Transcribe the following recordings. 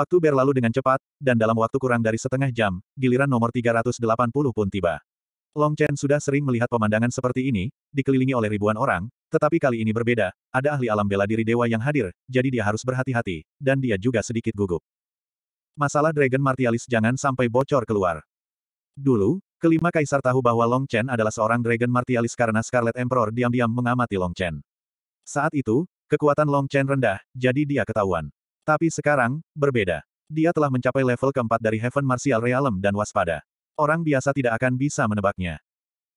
Waktu berlalu dengan cepat, dan dalam waktu kurang dari setengah jam, giliran nomor 380 pun tiba. Long Chen sudah sering melihat pemandangan seperti ini, dikelilingi oleh ribuan orang, tetapi kali ini berbeda, ada ahli alam bela diri dewa yang hadir, jadi dia harus berhati-hati, dan dia juga sedikit gugup. Masalah Dragon Martialis jangan sampai bocor keluar. Dulu, kelima kaisar tahu bahwa Long Chen adalah seorang Dragon Martialis karena Scarlet Emperor diam-diam mengamati Long Chen. Saat itu, kekuatan Long Chen rendah, jadi dia ketahuan. Tapi sekarang, berbeda. Dia telah mencapai level keempat dari Heaven Martial Realm dan waspada. Orang biasa tidak akan bisa menebaknya.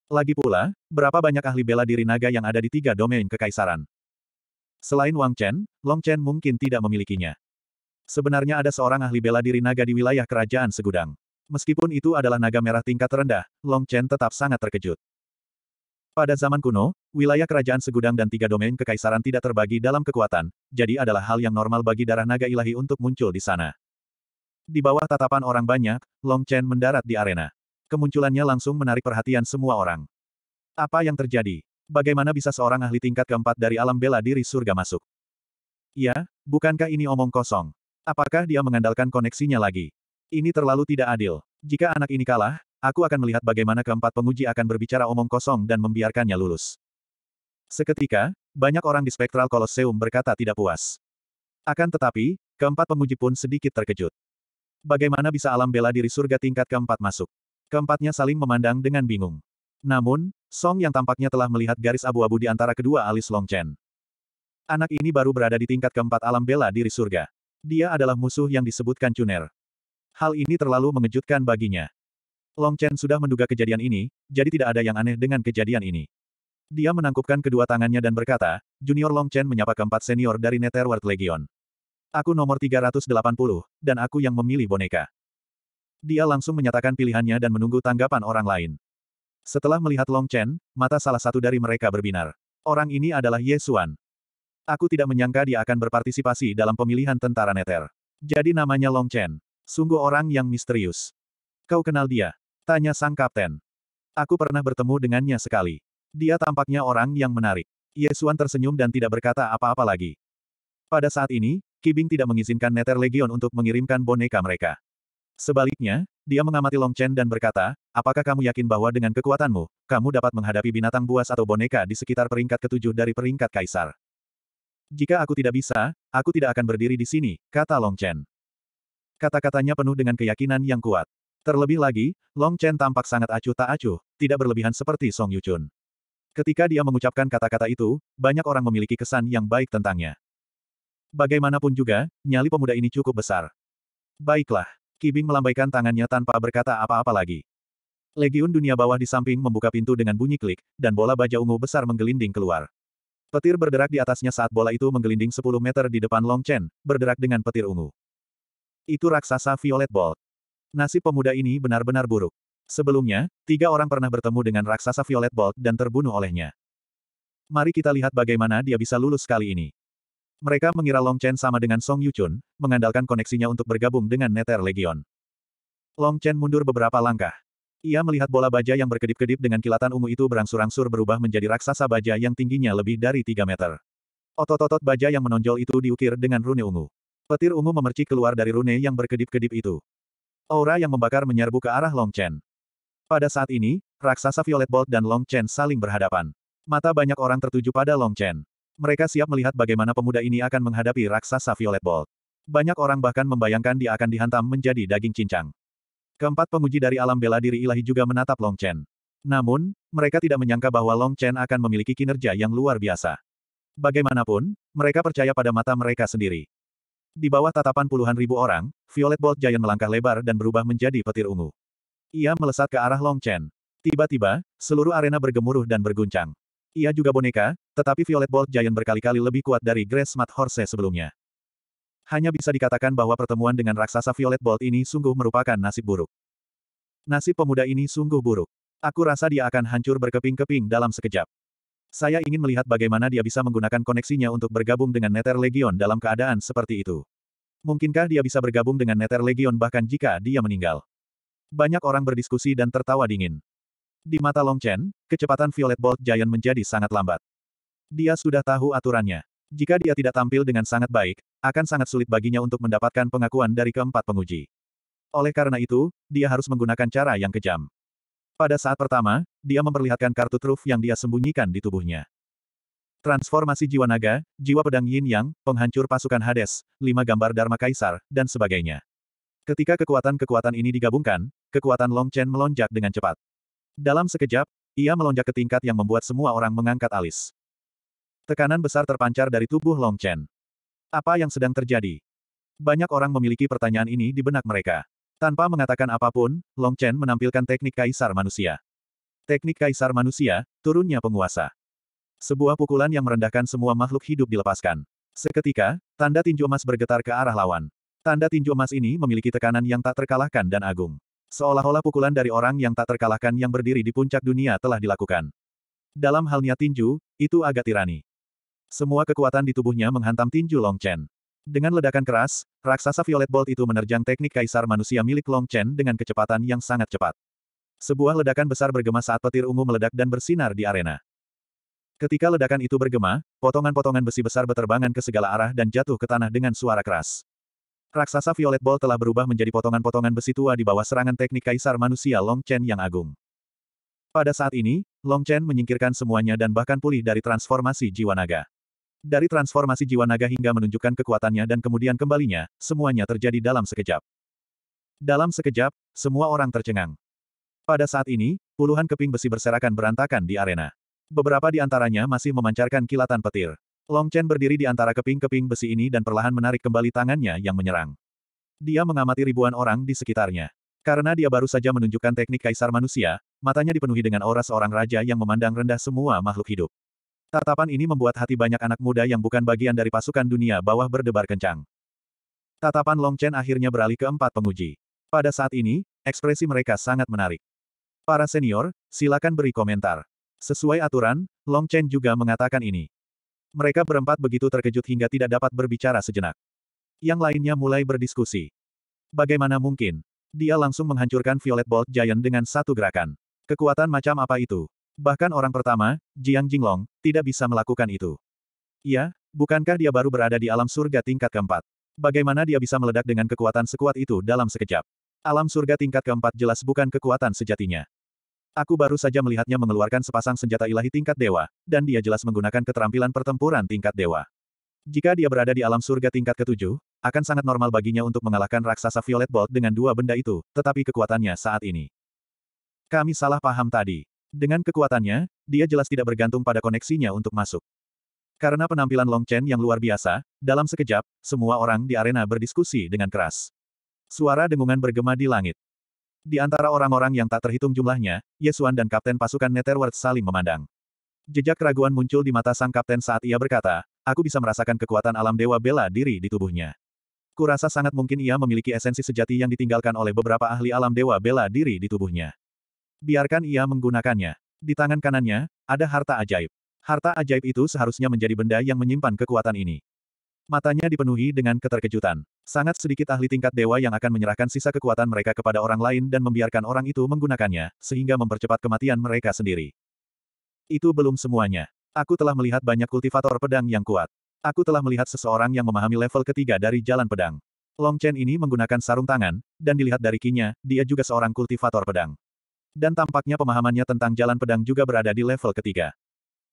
Lagi pula, berapa banyak ahli bela diri naga yang ada di tiga domain kekaisaran? Selain Wang Chen, Long Chen mungkin tidak memilikinya. Sebenarnya ada seorang ahli bela diri naga di wilayah kerajaan segudang. Meskipun itu adalah naga merah tingkat rendah, Long Chen tetap sangat terkejut. Pada zaman kuno, wilayah kerajaan segudang dan tiga domain kekaisaran tidak terbagi dalam kekuatan, jadi adalah hal yang normal bagi darah naga ilahi untuk muncul di sana. Di bawah tatapan orang banyak, Long Chen mendarat di arena. Kemunculannya langsung menarik perhatian semua orang. Apa yang terjadi? Bagaimana bisa seorang ahli tingkat keempat dari alam bela diri surga masuk? Ya, bukankah ini omong kosong? Apakah dia mengandalkan koneksinya lagi? Ini terlalu tidak adil. Jika anak ini kalah, Aku akan melihat bagaimana keempat penguji akan berbicara omong kosong dan membiarkannya lulus. Seketika, banyak orang di Spektral koloseum berkata tidak puas. Akan tetapi, keempat penguji pun sedikit terkejut. Bagaimana bisa alam bela diri surga tingkat keempat masuk? Keempatnya saling memandang dengan bingung. Namun, Song yang tampaknya telah melihat garis abu-abu di antara kedua alis Long Chen. Anak ini baru berada di tingkat keempat alam bela diri surga. Dia adalah musuh yang disebutkan Cuner. Hal ini terlalu mengejutkan baginya. Long Chen sudah menduga kejadian ini, jadi tidak ada yang aneh dengan kejadian ini. Dia menangkupkan kedua tangannya dan berkata, Junior Long Chen menyapa keempat senior dari Netherworld Legion. Aku nomor 380, dan aku yang memilih boneka. Dia langsung menyatakan pilihannya dan menunggu tanggapan orang lain. Setelah melihat Long Chen, mata salah satu dari mereka berbinar. Orang ini adalah Ye Xuan. Aku tidak menyangka dia akan berpartisipasi dalam pemilihan tentara Nether. Jadi namanya Long Chen. Sungguh orang yang misterius. Kau kenal dia? Tanya sang kapten. Aku pernah bertemu dengannya sekali. Dia tampaknya orang yang menarik. Yesuan tersenyum dan tidak berkata apa-apa lagi. Pada saat ini, Kibing tidak mengizinkan Nether Legion untuk mengirimkan boneka mereka. Sebaliknya, dia mengamati long chen dan berkata, apakah kamu yakin bahwa dengan kekuatanmu, kamu dapat menghadapi binatang buas atau boneka di sekitar peringkat ketujuh dari peringkat kaisar? Jika aku tidak bisa, aku tidak akan berdiri di sini, kata long chen. Kata-katanya penuh dengan keyakinan yang kuat. Terlebih lagi, Long Chen tampak sangat acuh tak acuh, tidak berlebihan seperti Song Yuchun. Ketika dia mengucapkan kata-kata itu, banyak orang memiliki kesan yang baik tentangnya. Bagaimanapun juga, nyali pemuda ini cukup besar. Baiklah, Kibing melambaikan tangannya tanpa berkata apa-apa lagi. Legiun dunia bawah di samping membuka pintu dengan bunyi klik, dan bola baja ungu besar menggelinding keluar. Petir berderak di atasnya saat bola itu menggelinding 10 meter di depan Long Chen, berderak dengan petir ungu. Itu raksasa Violet Bolt. Nasib pemuda ini benar-benar buruk. Sebelumnya, tiga orang pernah bertemu dengan raksasa Violet Bolt dan terbunuh olehnya. Mari kita lihat bagaimana dia bisa lulus kali ini. Mereka mengira Long Chen sama dengan Song Yuchun, mengandalkan koneksinya untuk bergabung dengan Nether Legion. Long Chen mundur beberapa langkah. Ia melihat bola baja yang berkedip-kedip dengan kilatan ungu itu berangsur-angsur berubah menjadi raksasa baja yang tingginya lebih dari 3 meter. Otot-otot baja yang menonjol itu diukir dengan rune ungu. Petir ungu memercik keluar dari rune yang berkedip-kedip itu. Aura yang membakar menyerbu ke arah Long Chen. Pada saat ini, raksasa Violet Bolt dan Long Chen saling berhadapan. Mata banyak orang tertuju pada Long Chen. Mereka siap melihat bagaimana pemuda ini akan menghadapi raksasa Violet Bolt. Banyak orang bahkan membayangkan dia akan dihantam menjadi daging cincang. Keempat penguji dari alam bela diri ilahi juga menatap Long Chen. Namun, mereka tidak menyangka bahwa Long Chen akan memiliki kinerja yang luar biasa. Bagaimanapun, mereka percaya pada mata mereka sendiri. Di bawah tatapan puluhan ribu orang, Violet Bolt Giant melangkah lebar dan berubah menjadi petir ungu. Ia melesat ke arah Long Chen. Tiba-tiba, seluruh arena bergemuruh dan berguncang. Ia juga boneka, tetapi Violet Bolt Giant berkali-kali lebih kuat dari Grace Smart Horse sebelumnya. Hanya bisa dikatakan bahwa pertemuan dengan raksasa Violet Bolt ini sungguh merupakan nasib buruk. Nasib pemuda ini sungguh buruk. Aku rasa dia akan hancur berkeping-keping dalam sekejap. Saya ingin melihat bagaimana dia bisa menggunakan koneksinya untuk bergabung dengan Nether Legion dalam keadaan seperti itu. Mungkinkah dia bisa bergabung dengan Nether Legion bahkan jika dia meninggal? Banyak orang berdiskusi dan tertawa dingin. Di mata Long Chen, kecepatan Violet Bolt Giant menjadi sangat lambat. Dia sudah tahu aturannya. Jika dia tidak tampil dengan sangat baik, akan sangat sulit baginya untuk mendapatkan pengakuan dari keempat penguji. Oleh karena itu, dia harus menggunakan cara yang kejam. Pada saat pertama, dia memperlihatkan kartu truf yang dia sembunyikan di tubuhnya. Transformasi jiwa naga, jiwa pedang yin yang, penghancur pasukan Hades, lima gambar Dharma Kaisar, dan sebagainya. Ketika kekuatan-kekuatan ini digabungkan, kekuatan Long Chen melonjak dengan cepat. Dalam sekejap, ia melonjak ke tingkat yang membuat semua orang mengangkat alis. Tekanan besar terpancar dari tubuh Long Chen. Apa yang sedang terjadi? Banyak orang memiliki pertanyaan ini di benak mereka. Tanpa mengatakan apapun, Long Chen menampilkan teknik kaisar manusia. Teknik kaisar manusia, turunnya penguasa. Sebuah pukulan yang merendahkan semua makhluk hidup dilepaskan. Seketika, tanda tinju emas bergetar ke arah lawan. Tanda tinju emas ini memiliki tekanan yang tak terkalahkan dan agung. Seolah-olah pukulan dari orang yang tak terkalahkan yang berdiri di puncak dunia telah dilakukan. Dalam halnya tinju, itu agak tirani. Semua kekuatan di tubuhnya menghantam tinju Long Chen. Dengan ledakan keras, raksasa Violet Bolt itu menerjang teknik kaisar manusia milik Long Chen dengan kecepatan yang sangat cepat. Sebuah ledakan besar bergema saat petir ungu meledak dan bersinar di arena. Ketika ledakan itu bergema, potongan-potongan besi besar berterbangan ke segala arah dan jatuh ke tanah dengan suara keras. Raksasa Violet Ball telah berubah menjadi potongan-potongan besi tua di bawah serangan teknik kaisar manusia Long Chen yang agung. Pada saat ini, Long Chen menyingkirkan semuanya dan bahkan pulih dari transformasi jiwa naga. Dari transformasi jiwa naga hingga menunjukkan kekuatannya dan kemudian kembalinya, semuanya terjadi dalam sekejap. Dalam sekejap, semua orang tercengang. Pada saat ini, puluhan keping besi berserakan berantakan di arena. Beberapa di antaranya masih memancarkan kilatan petir. Long Chen berdiri di antara keping-keping besi ini dan perlahan menarik kembali tangannya yang menyerang. Dia mengamati ribuan orang di sekitarnya. Karena dia baru saja menunjukkan teknik kaisar manusia, matanya dipenuhi dengan aura seorang raja yang memandang rendah semua makhluk hidup. Tatapan ini membuat hati banyak anak muda yang bukan bagian dari pasukan dunia bawah berdebar kencang. Tatapan Long Chen akhirnya beralih ke empat penguji. Pada saat ini, ekspresi mereka sangat menarik. Para senior, silakan beri komentar. Sesuai aturan, Long Chen juga mengatakan ini. Mereka berempat begitu terkejut hingga tidak dapat berbicara sejenak. Yang lainnya mulai berdiskusi. Bagaimana mungkin? Dia langsung menghancurkan Violet Bolt Giant dengan satu gerakan. Kekuatan macam apa itu? Bahkan orang pertama, Jiang Jinglong, tidak bisa melakukan itu. Ya, bukankah dia baru berada di alam surga tingkat keempat? Bagaimana dia bisa meledak dengan kekuatan sekuat itu dalam sekejap? Alam surga tingkat keempat jelas bukan kekuatan sejatinya. Aku baru saja melihatnya mengeluarkan sepasang senjata ilahi tingkat dewa, dan dia jelas menggunakan keterampilan pertempuran tingkat dewa. Jika dia berada di alam surga tingkat ketujuh, akan sangat normal baginya untuk mengalahkan raksasa Violet Bolt dengan dua benda itu, tetapi kekuatannya saat ini. Kami salah paham tadi. Dengan kekuatannya, dia jelas tidak bergantung pada koneksinya untuk masuk. Karena penampilan Long Chen yang luar biasa, dalam sekejap, semua orang di arena berdiskusi dengan keras. Suara dengungan bergema di langit. Di antara orang-orang yang tak terhitung jumlahnya, Yesuan dan Kapten Pasukan Netherworld saling memandang. Jejak keraguan muncul di mata sang kapten saat ia berkata, aku bisa merasakan kekuatan alam dewa bela diri di tubuhnya. Kurasa sangat mungkin ia memiliki esensi sejati yang ditinggalkan oleh beberapa ahli alam dewa bela diri di tubuhnya. Biarkan ia menggunakannya. Di tangan kanannya, ada harta ajaib. Harta ajaib itu seharusnya menjadi benda yang menyimpan kekuatan ini. Matanya dipenuhi dengan keterkejutan. Sangat sedikit ahli tingkat dewa yang akan menyerahkan sisa kekuatan mereka kepada orang lain dan membiarkan orang itu menggunakannya, sehingga mempercepat kematian mereka sendiri. Itu belum semuanya. Aku telah melihat banyak kultivator pedang yang kuat. Aku telah melihat seseorang yang memahami level ketiga dari jalan pedang. Long Chen ini menggunakan sarung tangan, dan dilihat dari kinya, dia juga seorang kultivator pedang. Dan tampaknya pemahamannya tentang jalan pedang juga berada di level ketiga.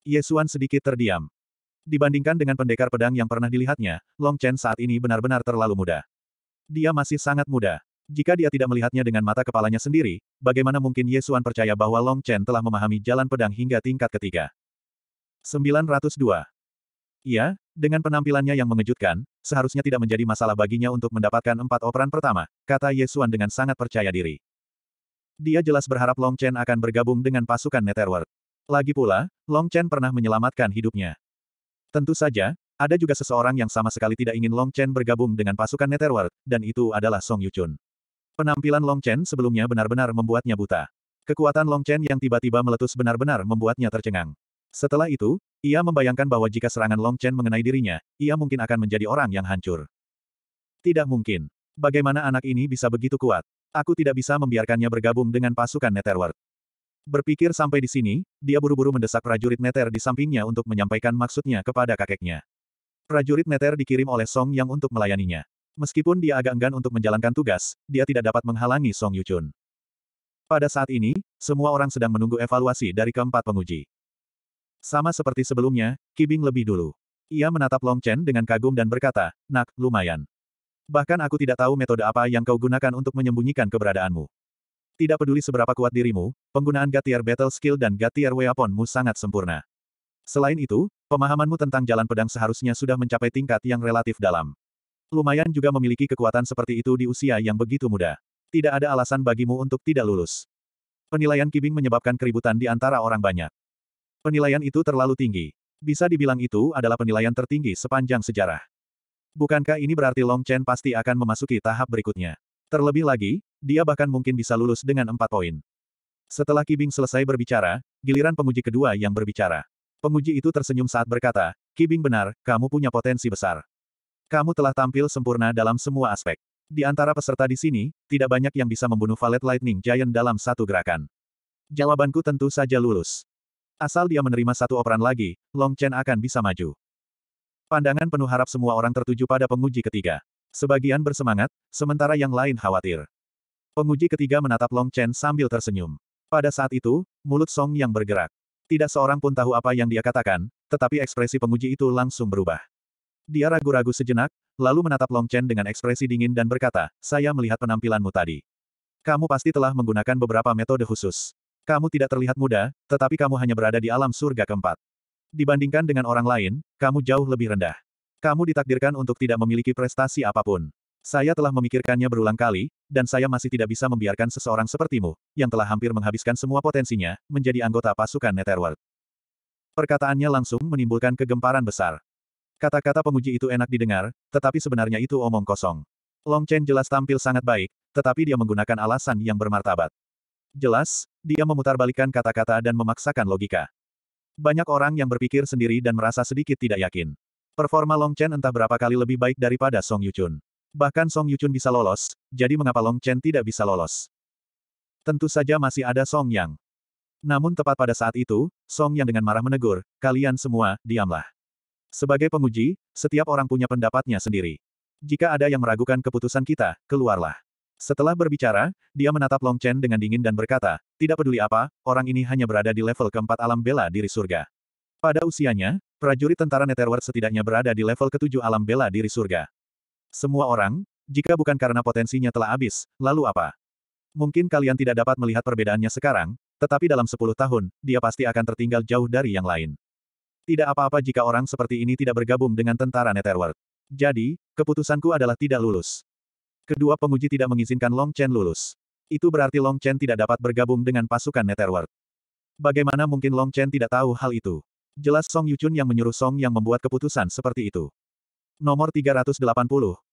Yesuan sedikit terdiam. Dibandingkan dengan pendekar pedang yang pernah dilihatnya, Long Chen saat ini benar-benar terlalu muda. Dia masih sangat muda. Jika dia tidak melihatnya dengan mata kepalanya sendiri, bagaimana mungkin Yesuan percaya bahwa Long Chen telah memahami jalan pedang hingga tingkat ketiga? 902. Iya, dengan penampilannya yang mengejutkan, seharusnya tidak menjadi masalah baginya untuk mendapatkan empat operan pertama, kata Yesuan dengan sangat percaya diri. Dia jelas berharap Long Chen akan bergabung dengan pasukan Netherworld. Lagi pula, Long Chen pernah menyelamatkan hidupnya. Tentu saja, ada juga seseorang yang sama sekali tidak ingin Long Chen bergabung dengan pasukan Netherworld, dan itu adalah Song Yuchun. Penampilan Long Chen sebelumnya benar-benar membuatnya buta. Kekuatan Long Chen yang tiba-tiba meletus benar-benar membuatnya tercengang. Setelah itu, ia membayangkan bahwa jika serangan Long Chen mengenai dirinya, ia mungkin akan menjadi orang yang hancur. Tidak mungkin. Bagaimana anak ini bisa begitu kuat? Aku tidak bisa membiarkannya bergabung dengan pasukan Netherworld. Berpikir sampai di sini, dia buru-buru mendesak prajurit Neter di sampingnya untuk menyampaikan maksudnya kepada kakeknya. Prajurit Neter dikirim oleh Song Yang untuk melayaninya. Meskipun dia agak enggan untuk menjalankan tugas, dia tidak dapat menghalangi Song Yuchun. Pada saat ini, semua orang sedang menunggu evaluasi dari keempat penguji. Sama seperti sebelumnya, Kibing lebih dulu. Ia menatap Long Chen dengan kagum dan berkata, Nak, lumayan. Bahkan aku tidak tahu metode apa yang kau gunakan untuk menyembunyikan keberadaanmu. Tidak peduli seberapa kuat dirimu, penggunaan Gatier Battle Skill dan Gatier Weaponmu sangat sempurna. Selain itu, pemahamanmu tentang jalan pedang seharusnya sudah mencapai tingkat yang relatif dalam. Lumayan juga memiliki kekuatan seperti itu di usia yang begitu muda. Tidak ada alasan bagimu untuk tidak lulus. Penilaian Kibing menyebabkan keributan di antara orang banyak. Penilaian itu terlalu tinggi. Bisa dibilang itu adalah penilaian tertinggi sepanjang sejarah. Bukankah ini berarti Long Chen pasti akan memasuki tahap berikutnya? Terlebih lagi, dia bahkan mungkin bisa lulus dengan empat poin. Setelah Kibing selesai berbicara, giliran penguji kedua yang berbicara. Penguji itu tersenyum saat berkata, Kibing benar, kamu punya potensi besar. Kamu telah tampil sempurna dalam semua aspek. Di antara peserta di sini, tidak banyak yang bisa membunuh Valet Lightning Giant dalam satu gerakan. Jawabanku tentu saja lulus. Asal dia menerima satu operan lagi, Long Chen akan bisa maju. Pandangan penuh harap semua orang tertuju pada penguji ketiga. Sebagian bersemangat, sementara yang lain khawatir. Penguji ketiga menatap Long Chen sambil tersenyum. Pada saat itu, mulut Song yang bergerak. Tidak seorang pun tahu apa yang dia katakan, tetapi ekspresi penguji itu langsung berubah. Dia ragu-ragu sejenak, lalu menatap Long Chen dengan ekspresi dingin dan berkata, saya melihat penampilanmu tadi. Kamu pasti telah menggunakan beberapa metode khusus. Kamu tidak terlihat muda, tetapi kamu hanya berada di alam surga keempat. Dibandingkan dengan orang lain, kamu jauh lebih rendah. Kamu ditakdirkan untuk tidak memiliki prestasi apapun. Saya telah memikirkannya berulang kali, dan saya masih tidak bisa membiarkan seseorang sepertimu, yang telah hampir menghabiskan semua potensinya, menjadi anggota pasukan Netherworld. Perkataannya langsung menimbulkan kegemparan besar. Kata-kata penguji itu enak didengar, tetapi sebenarnya itu omong kosong. Long Chen jelas tampil sangat baik, tetapi dia menggunakan alasan yang bermartabat. Jelas, dia memutarbalikkan kata-kata dan memaksakan logika. Banyak orang yang berpikir sendiri dan merasa sedikit tidak yakin. Performa Long Chen entah berapa kali lebih baik daripada Song Yuchun. Bahkan Song Yuchun bisa lolos, jadi mengapa Long Chen tidak bisa lolos? Tentu saja masih ada Song Yang. Namun tepat pada saat itu, Song Yang dengan marah menegur, kalian semua, diamlah. Sebagai penguji, setiap orang punya pendapatnya sendiri. Jika ada yang meragukan keputusan kita, keluarlah. Setelah berbicara, dia menatap Long Chen dengan dingin dan berkata, tidak peduli apa, orang ini hanya berada di level keempat alam bela diri surga. Pada usianya, prajurit tentara Netherworld setidaknya berada di level ketujuh alam bela diri surga. Semua orang, jika bukan karena potensinya telah habis, lalu apa? Mungkin kalian tidak dapat melihat perbedaannya sekarang, tetapi dalam sepuluh tahun, dia pasti akan tertinggal jauh dari yang lain. Tidak apa-apa jika orang seperti ini tidak bergabung dengan tentara Netherworld. Jadi, keputusanku adalah tidak lulus. Kedua penguji tidak mengizinkan Long Chen lulus. Itu berarti Long Chen tidak dapat bergabung dengan pasukan Netherworld. Bagaimana mungkin Long Chen tidak tahu hal itu? Jelas Song Yuchun yang menyuruh Song yang membuat keputusan seperti itu. Nomor 380,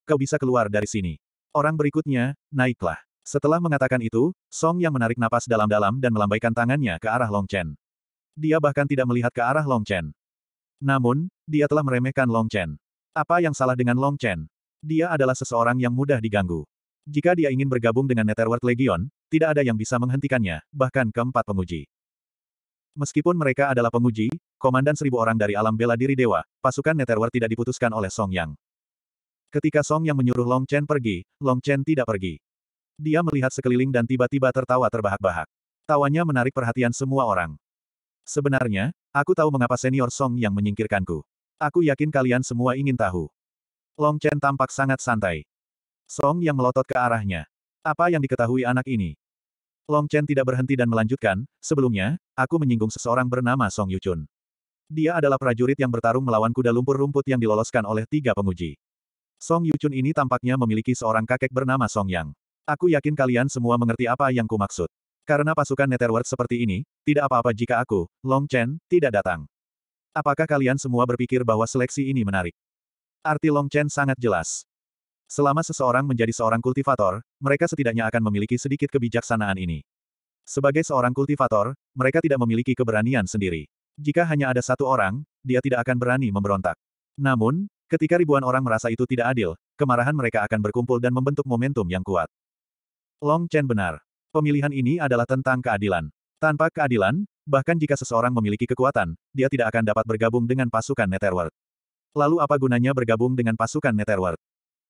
kau bisa keluar dari sini. Orang berikutnya, naiklah. Setelah mengatakan itu, Song yang menarik napas dalam-dalam dan melambaikan tangannya ke arah Long Chen. Dia bahkan tidak melihat ke arah Long Chen. Namun, dia telah meremehkan Long Chen. Apa yang salah dengan Long Chen? Dia adalah seseorang yang mudah diganggu. Jika dia ingin bergabung dengan Netherworld Legion, tidak ada yang bisa menghentikannya, bahkan keempat penguji. Meskipun mereka adalah penguji, komandan seribu orang dari alam bela diri dewa, pasukan Netherworld tidak diputuskan oleh Song Yang. Ketika Song Yang menyuruh Long Chen pergi, Long Chen tidak pergi. Dia melihat sekeliling dan tiba-tiba tertawa terbahak-bahak. Tawanya menarik perhatian semua orang. Sebenarnya, aku tahu mengapa senior Song Yang menyingkirkanku. Aku yakin kalian semua ingin tahu. Long Chen tampak sangat santai. Song yang melotot ke arahnya. Apa yang diketahui anak ini? Long Chen tidak berhenti dan melanjutkan, sebelumnya, aku menyinggung seseorang bernama Song Yuchun. Dia adalah prajurit yang bertarung melawan kuda lumpur rumput yang diloloskan oleh tiga penguji. Song Yuchun ini tampaknya memiliki seorang kakek bernama Song Yang. Aku yakin kalian semua mengerti apa yang kumaksud. Karena pasukan Netherworld seperti ini, tidak apa-apa jika aku, Long Chen, tidak datang. Apakah kalian semua berpikir bahwa seleksi ini menarik? Arti Long Chen sangat jelas. Selama seseorang menjadi seorang kultivator, mereka setidaknya akan memiliki sedikit kebijaksanaan ini. Sebagai seorang kultivator, mereka tidak memiliki keberanian sendiri. Jika hanya ada satu orang, dia tidak akan berani memberontak. Namun, ketika ribuan orang merasa itu tidak adil, kemarahan mereka akan berkumpul dan membentuk momentum yang kuat. Long Chen benar. Pemilihan ini adalah tentang keadilan. Tanpa keadilan, bahkan jika seseorang memiliki kekuatan, dia tidak akan dapat bergabung dengan pasukan Netherworld. Lalu apa gunanya bergabung dengan pasukan Netherworld?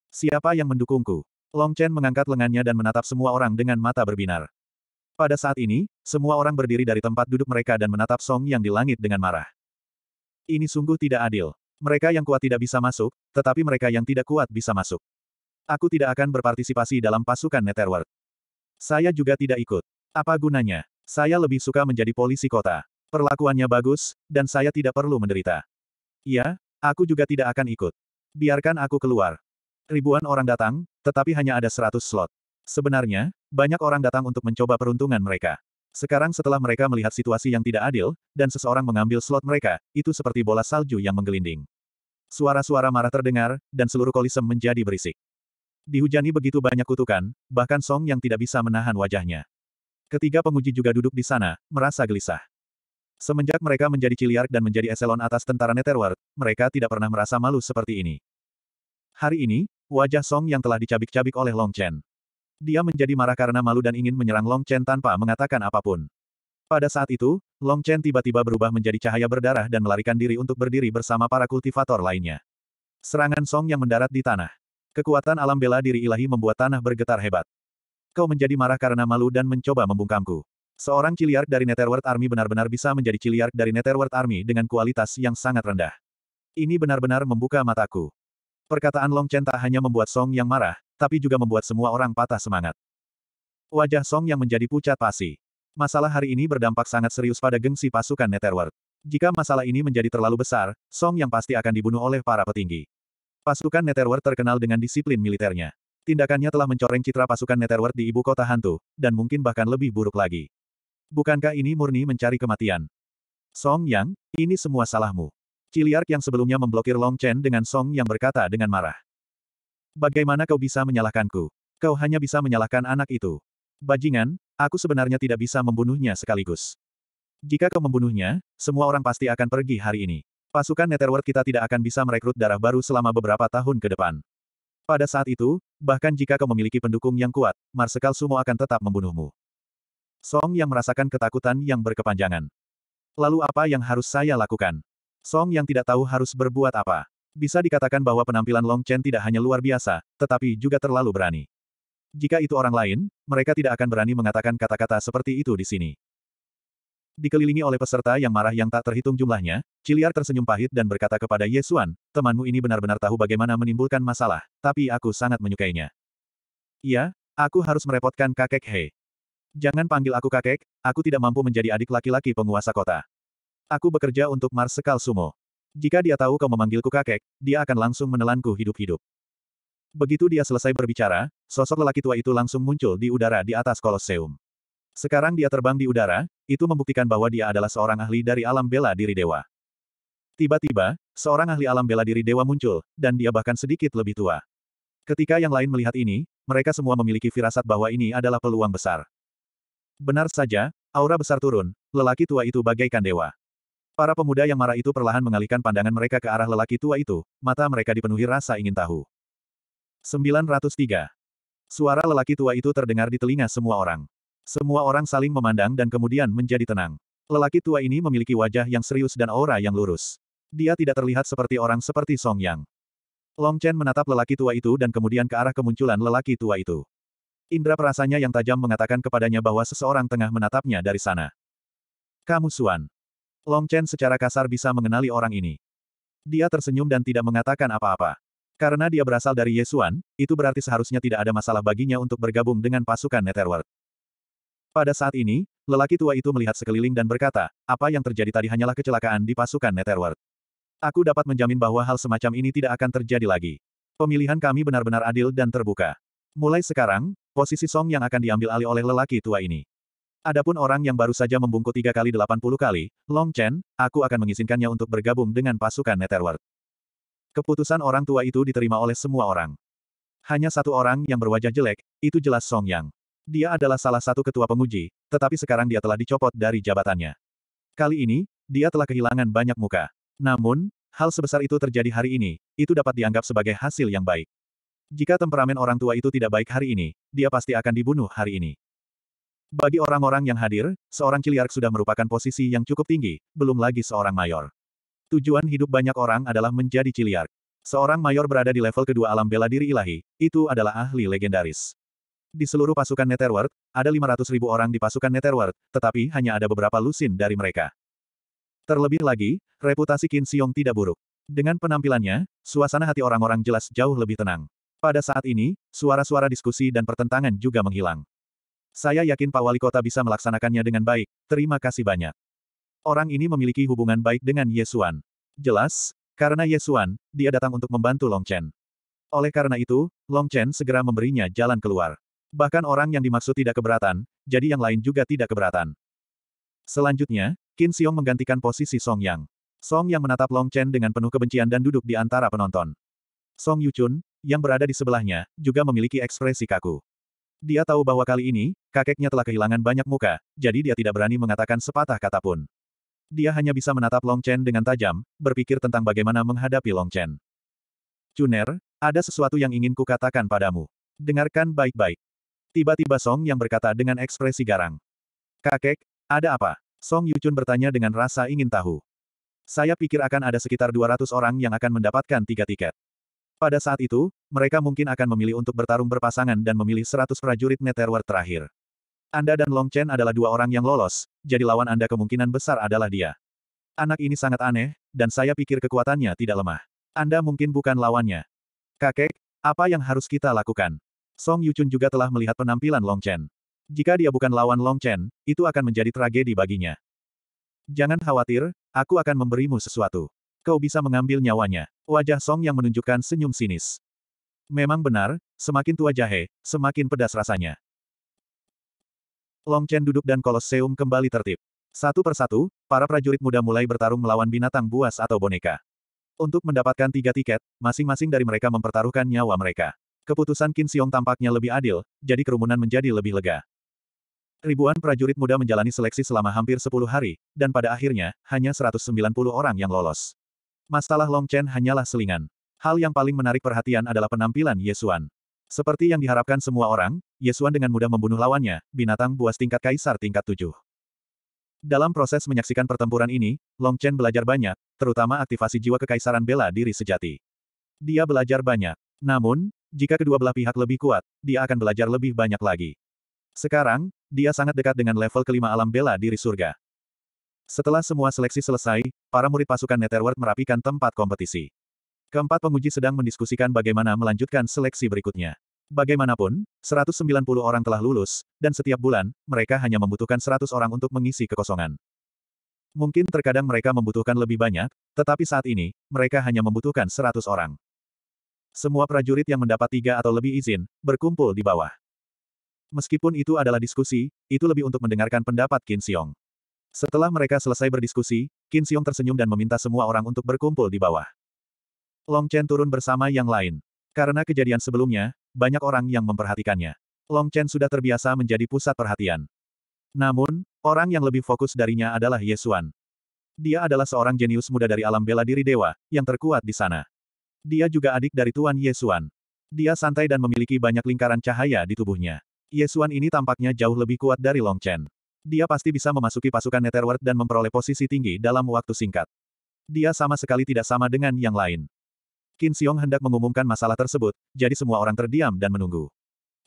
Siapa yang mendukungku? Long Chen mengangkat lengannya dan menatap semua orang dengan mata berbinar. Pada saat ini, semua orang berdiri dari tempat duduk mereka dan menatap Song Yang di langit dengan marah. Ini sungguh tidak adil. Mereka yang kuat tidak bisa masuk, tetapi mereka yang tidak kuat bisa masuk. Aku tidak akan berpartisipasi dalam pasukan Netherworld. Saya juga tidak ikut. Apa gunanya? Saya lebih suka menjadi polisi kota. Perlakuannya bagus, dan saya tidak perlu menderita. Ya. Aku juga tidak akan ikut. Biarkan aku keluar. Ribuan orang datang, tetapi hanya ada seratus slot. Sebenarnya, banyak orang datang untuk mencoba peruntungan mereka. Sekarang setelah mereka melihat situasi yang tidak adil, dan seseorang mengambil slot mereka, itu seperti bola salju yang menggelinding. Suara-suara marah terdengar, dan seluruh kolisem menjadi berisik. Dihujani begitu banyak kutukan, bahkan Song yang tidak bisa menahan wajahnya. Ketiga penguji juga duduk di sana, merasa gelisah. Semenjak mereka menjadi Ciliark dan menjadi eselon atas tentara Netherworld, mereka tidak pernah merasa malu seperti ini. Hari ini, wajah Song yang telah dicabik-cabik oleh Long Chen. Dia menjadi marah karena malu dan ingin menyerang Long Chen tanpa mengatakan apapun. Pada saat itu, Long Chen tiba-tiba berubah menjadi cahaya berdarah dan melarikan diri untuk berdiri bersama para kultivator lainnya. Serangan Song yang mendarat di tanah. Kekuatan alam bela diri ilahi membuat tanah bergetar hebat. Kau menjadi marah karena malu dan mencoba membungkamku. Seorang Ciliark dari Netherworld Army benar-benar bisa menjadi Ciliark dari Netherworld Army dengan kualitas yang sangat rendah. Ini benar-benar membuka mataku. Perkataan Long Chen tak hanya membuat Song yang marah, tapi juga membuat semua orang patah semangat. Wajah Song yang menjadi pucat pasi. Masalah hari ini berdampak sangat serius pada gengsi pasukan Netherworld. Jika masalah ini menjadi terlalu besar, Song yang pasti akan dibunuh oleh para petinggi. Pasukan Netherworld terkenal dengan disiplin militernya. Tindakannya telah mencoreng citra pasukan Netherworld di ibu kota hantu, dan mungkin bahkan lebih buruk lagi. Bukankah ini murni mencari kematian? Song Yang, ini semua salahmu. Ciliark yang sebelumnya memblokir Long Chen dengan Song Yang berkata dengan marah. Bagaimana kau bisa menyalahkanku? Kau hanya bisa menyalahkan anak itu. Bajingan, aku sebenarnya tidak bisa membunuhnya sekaligus. Jika kau membunuhnya, semua orang pasti akan pergi hari ini. Pasukan Netherworld kita tidak akan bisa merekrut darah baru selama beberapa tahun ke depan. Pada saat itu, bahkan jika kau memiliki pendukung yang kuat, Marsekal Sumo akan tetap membunuhmu. Song yang merasakan ketakutan yang berkepanjangan. Lalu apa yang harus saya lakukan? Song yang tidak tahu harus berbuat apa. Bisa dikatakan bahwa penampilan Long Chen tidak hanya luar biasa, tetapi juga terlalu berani. Jika itu orang lain, mereka tidak akan berani mengatakan kata-kata seperti itu di sini. Dikelilingi oleh peserta yang marah yang tak terhitung jumlahnya, Ciliar tersenyum pahit dan berkata kepada Yesuan, temanmu ini benar-benar tahu bagaimana menimbulkan masalah, tapi aku sangat menyukainya. Iya, aku harus merepotkan kakek Hei. Jangan panggil aku kakek, aku tidak mampu menjadi adik laki-laki penguasa kota. Aku bekerja untuk Marsekal Sumo. Jika dia tahu kau memanggilku kakek, dia akan langsung menelanku hidup-hidup. Begitu dia selesai berbicara, sosok lelaki tua itu langsung muncul di udara di atas Koloseum. Sekarang dia terbang di udara, itu membuktikan bahwa dia adalah seorang ahli dari alam bela diri dewa. Tiba-tiba, seorang ahli alam bela diri dewa muncul, dan dia bahkan sedikit lebih tua. Ketika yang lain melihat ini, mereka semua memiliki firasat bahwa ini adalah peluang besar. Benar saja, aura besar turun, lelaki tua itu bagaikan dewa. Para pemuda yang marah itu perlahan mengalihkan pandangan mereka ke arah lelaki tua itu, mata mereka dipenuhi rasa ingin tahu. 903. Suara lelaki tua itu terdengar di telinga semua orang. Semua orang saling memandang dan kemudian menjadi tenang. Lelaki tua ini memiliki wajah yang serius dan aura yang lurus. Dia tidak terlihat seperti orang seperti Song Yang. Long Chen menatap lelaki tua itu dan kemudian ke arah kemunculan lelaki tua itu. Indra perasanya yang tajam mengatakan kepadanya bahwa seseorang tengah menatapnya dari sana. Kamu Suan. Long Chen secara kasar bisa mengenali orang ini. Dia tersenyum dan tidak mengatakan apa-apa. Karena dia berasal dari Yesuan, itu berarti seharusnya tidak ada masalah baginya untuk bergabung dengan pasukan Netherworld. Pada saat ini, lelaki tua itu melihat sekeliling dan berkata, apa yang terjadi tadi hanyalah kecelakaan di pasukan Netherworld. Aku dapat menjamin bahwa hal semacam ini tidak akan terjadi lagi. Pemilihan kami benar-benar adil dan terbuka. Mulai sekarang, posisi Song yang akan diambil alih oleh lelaki tua ini. Adapun orang yang baru saja membungkuk tiga kali delapan puluh kali, Long Chen, aku akan mengizinkannya untuk bergabung dengan pasukan Netherworld. Keputusan orang tua itu diterima oleh semua orang. Hanya satu orang yang berwajah jelek, itu jelas Song Yang. Dia adalah salah satu ketua penguji, tetapi sekarang dia telah dicopot dari jabatannya. Kali ini, dia telah kehilangan banyak muka. Namun, hal sebesar itu terjadi hari ini, itu dapat dianggap sebagai hasil yang baik. Jika temperamen orang tua itu tidak baik hari ini, dia pasti akan dibunuh hari ini. Bagi orang-orang yang hadir, seorang ciliark sudah merupakan posisi yang cukup tinggi, belum lagi seorang mayor. Tujuan hidup banyak orang adalah menjadi ciliark. Seorang mayor berada di level kedua alam bela diri ilahi, itu adalah ahli legendaris. Di seluruh pasukan Netherworld, ada 500 ribu orang di pasukan Netherworld, tetapi hanya ada beberapa lusin dari mereka. Terlebih lagi, reputasi Qin Xiong tidak buruk. Dengan penampilannya, suasana hati orang-orang jelas jauh lebih tenang. Pada saat ini, suara-suara diskusi dan pertentangan juga menghilang. Saya yakin Pak Wali Kota bisa melaksanakannya dengan baik, terima kasih banyak. Orang ini memiliki hubungan baik dengan Yesuan. Jelas, karena Yesuan, dia datang untuk membantu Long Chen. Oleh karena itu, Long Chen segera memberinya jalan keluar. Bahkan orang yang dimaksud tidak keberatan, jadi yang lain juga tidak keberatan. Selanjutnya, Qin Xiong menggantikan posisi Song Yang. Song Yang menatap Long Chen dengan penuh kebencian dan duduk di antara penonton. Song Yuchun, yang berada di sebelahnya, juga memiliki ekspresi kaku. Dia tahu bahwa kali ini, kakeknya telah kehilangan banyak muka, jadi dia tidak berani mengatakan sepatah kata pun. Dia hanya bisa menatap Long Chen dengan tajam, berpikir tentang bagaimana menghadapi Long Chen. Cuner, ada sesuatu yang ingin kukatakan padamu. Dengarkan baik-baik. Tiba-tiba Song yang berkata dengan ekspresi garang. Kakek, ada apa? Song Yuchun bertanya dengan rasa ingin tahu. Saya pikir akan ada sekitar 200 orang yang akan mendapatkan tiga tiket. Pada saat itu, mereka mungkin akan memilih untuk bertarung berpasangan dan memilih 100 prajurit Netherward terakhir. Anda dan Long Chen adalah dua orang yang lolos, jadi lawan Anda kemungkinan besar adalah dia. Anak ini sangat aneh, dan saya pikir kekuatannya tidak lemah. Anda mungkin bukan lawannya. Kakek, apa yang harus kita lakukan? Song Yuchun juga telah melihat penampilan Long Chen. Jika dia bukan lawan Long Chen, itu akan menjadi tragedi baginya. Jangan khawatir, aku akan memberimu sesuatu kau bisa mengambil nyawanya. Wajah Song yang menunjukkan senyum sinis. Memang benar, semakin tua jahe, semakin pedas rasanya. Long Chen duduk dan koloseum kembali tertib. Satu persatu, para prajurit muda mulai bertarung melawan binatang buas atau boneka. Untuk mendapatkan tiga tiket, masing-masing dari mereka mempertaruhkan nyawa mereka. Keputusan Qin Xiong tampaknya lebih adil, jadi kerumunan menjadi lebih lega. Ribuan prajurit muda menjalani seleksi selama hampir 10 hari, dan pada akhirnya, hanya 190 orang yang lolos. Masalah Long Chen hanyalah selingan. Hal yang paling menarik perhatian adalah penampilan Yesuan. Seperti yang diharapkan semua orang, Yesuan dengan mudah membunuh lawannya, binatang buas tingkat kaisar tingkat tujuh. Dalam proses menyaksikan pertempuran ini, Long Chen belajar banyak, terutama aktivasi jiwa kekaisaran bela diri sejati. Dia belajar banyak. Namun, jika kedua belah pihak lebih kuat, dia akan belajar lebih banyak lagi. Sekarang, dia sangat dekat dengan level kelima alam bela diri surga. Setelah semua seleksi selesai, para murid pasukan Netherworld merapikan tempat kompetisi. Keempat penguji sedang mendiskusikan bagaimana melanjutkan seleksi berikutnya. Bagaimanapun, 190 orang telah lulus, dan setiap bulan, mereka hanya membutuhkan 100 orang untuk mengisi kekosongan. Mungkin terkadang mereka membutuhkan lebih banyak, tetapi saat ini, mereka hanya membutuhkan 100 orang. Semua prajurit yang mendapat tiga atau lebih izin, berkumpul di bawah. Meskipun itu adalah diskusi, itu lebih untuk mendengarkan pendapat Kin Xiong. Setelah mereka selesai berdiskusi, Qin Xiong tersenyum dan meminta semua orang untuk berkumpul di bawah. Long Chen turun bersama yang lain. Karena kejadian sebelumnya, banyak orang yang memperhatikannya. Long Chen sudah terbiasa menjadi pusat perhatian. Namun, orang yang lebih fokus darinya adalah Ye Xuan. Dia adalah seorang jenius muda dari alam bela diri dewa, yang terkuat di sana. Dia juga adik dari Tuan Ye Xuan. Dia santai dan memiliki banyak lingkaran cahaya di tubuhnya. Ye Xuan ini tampaknya jauh lebih kuat dari Long Chen. Dia pasti bisa memasuki pasukan Netherworld dan memperoleh posisi tinggi dalam waktu singkat. Dia sama sekali tidak sama dengan yang lain. Qin Xiong hendak mengumumkan masalah tersebut, jadi semua orang terdiam dan menunggu.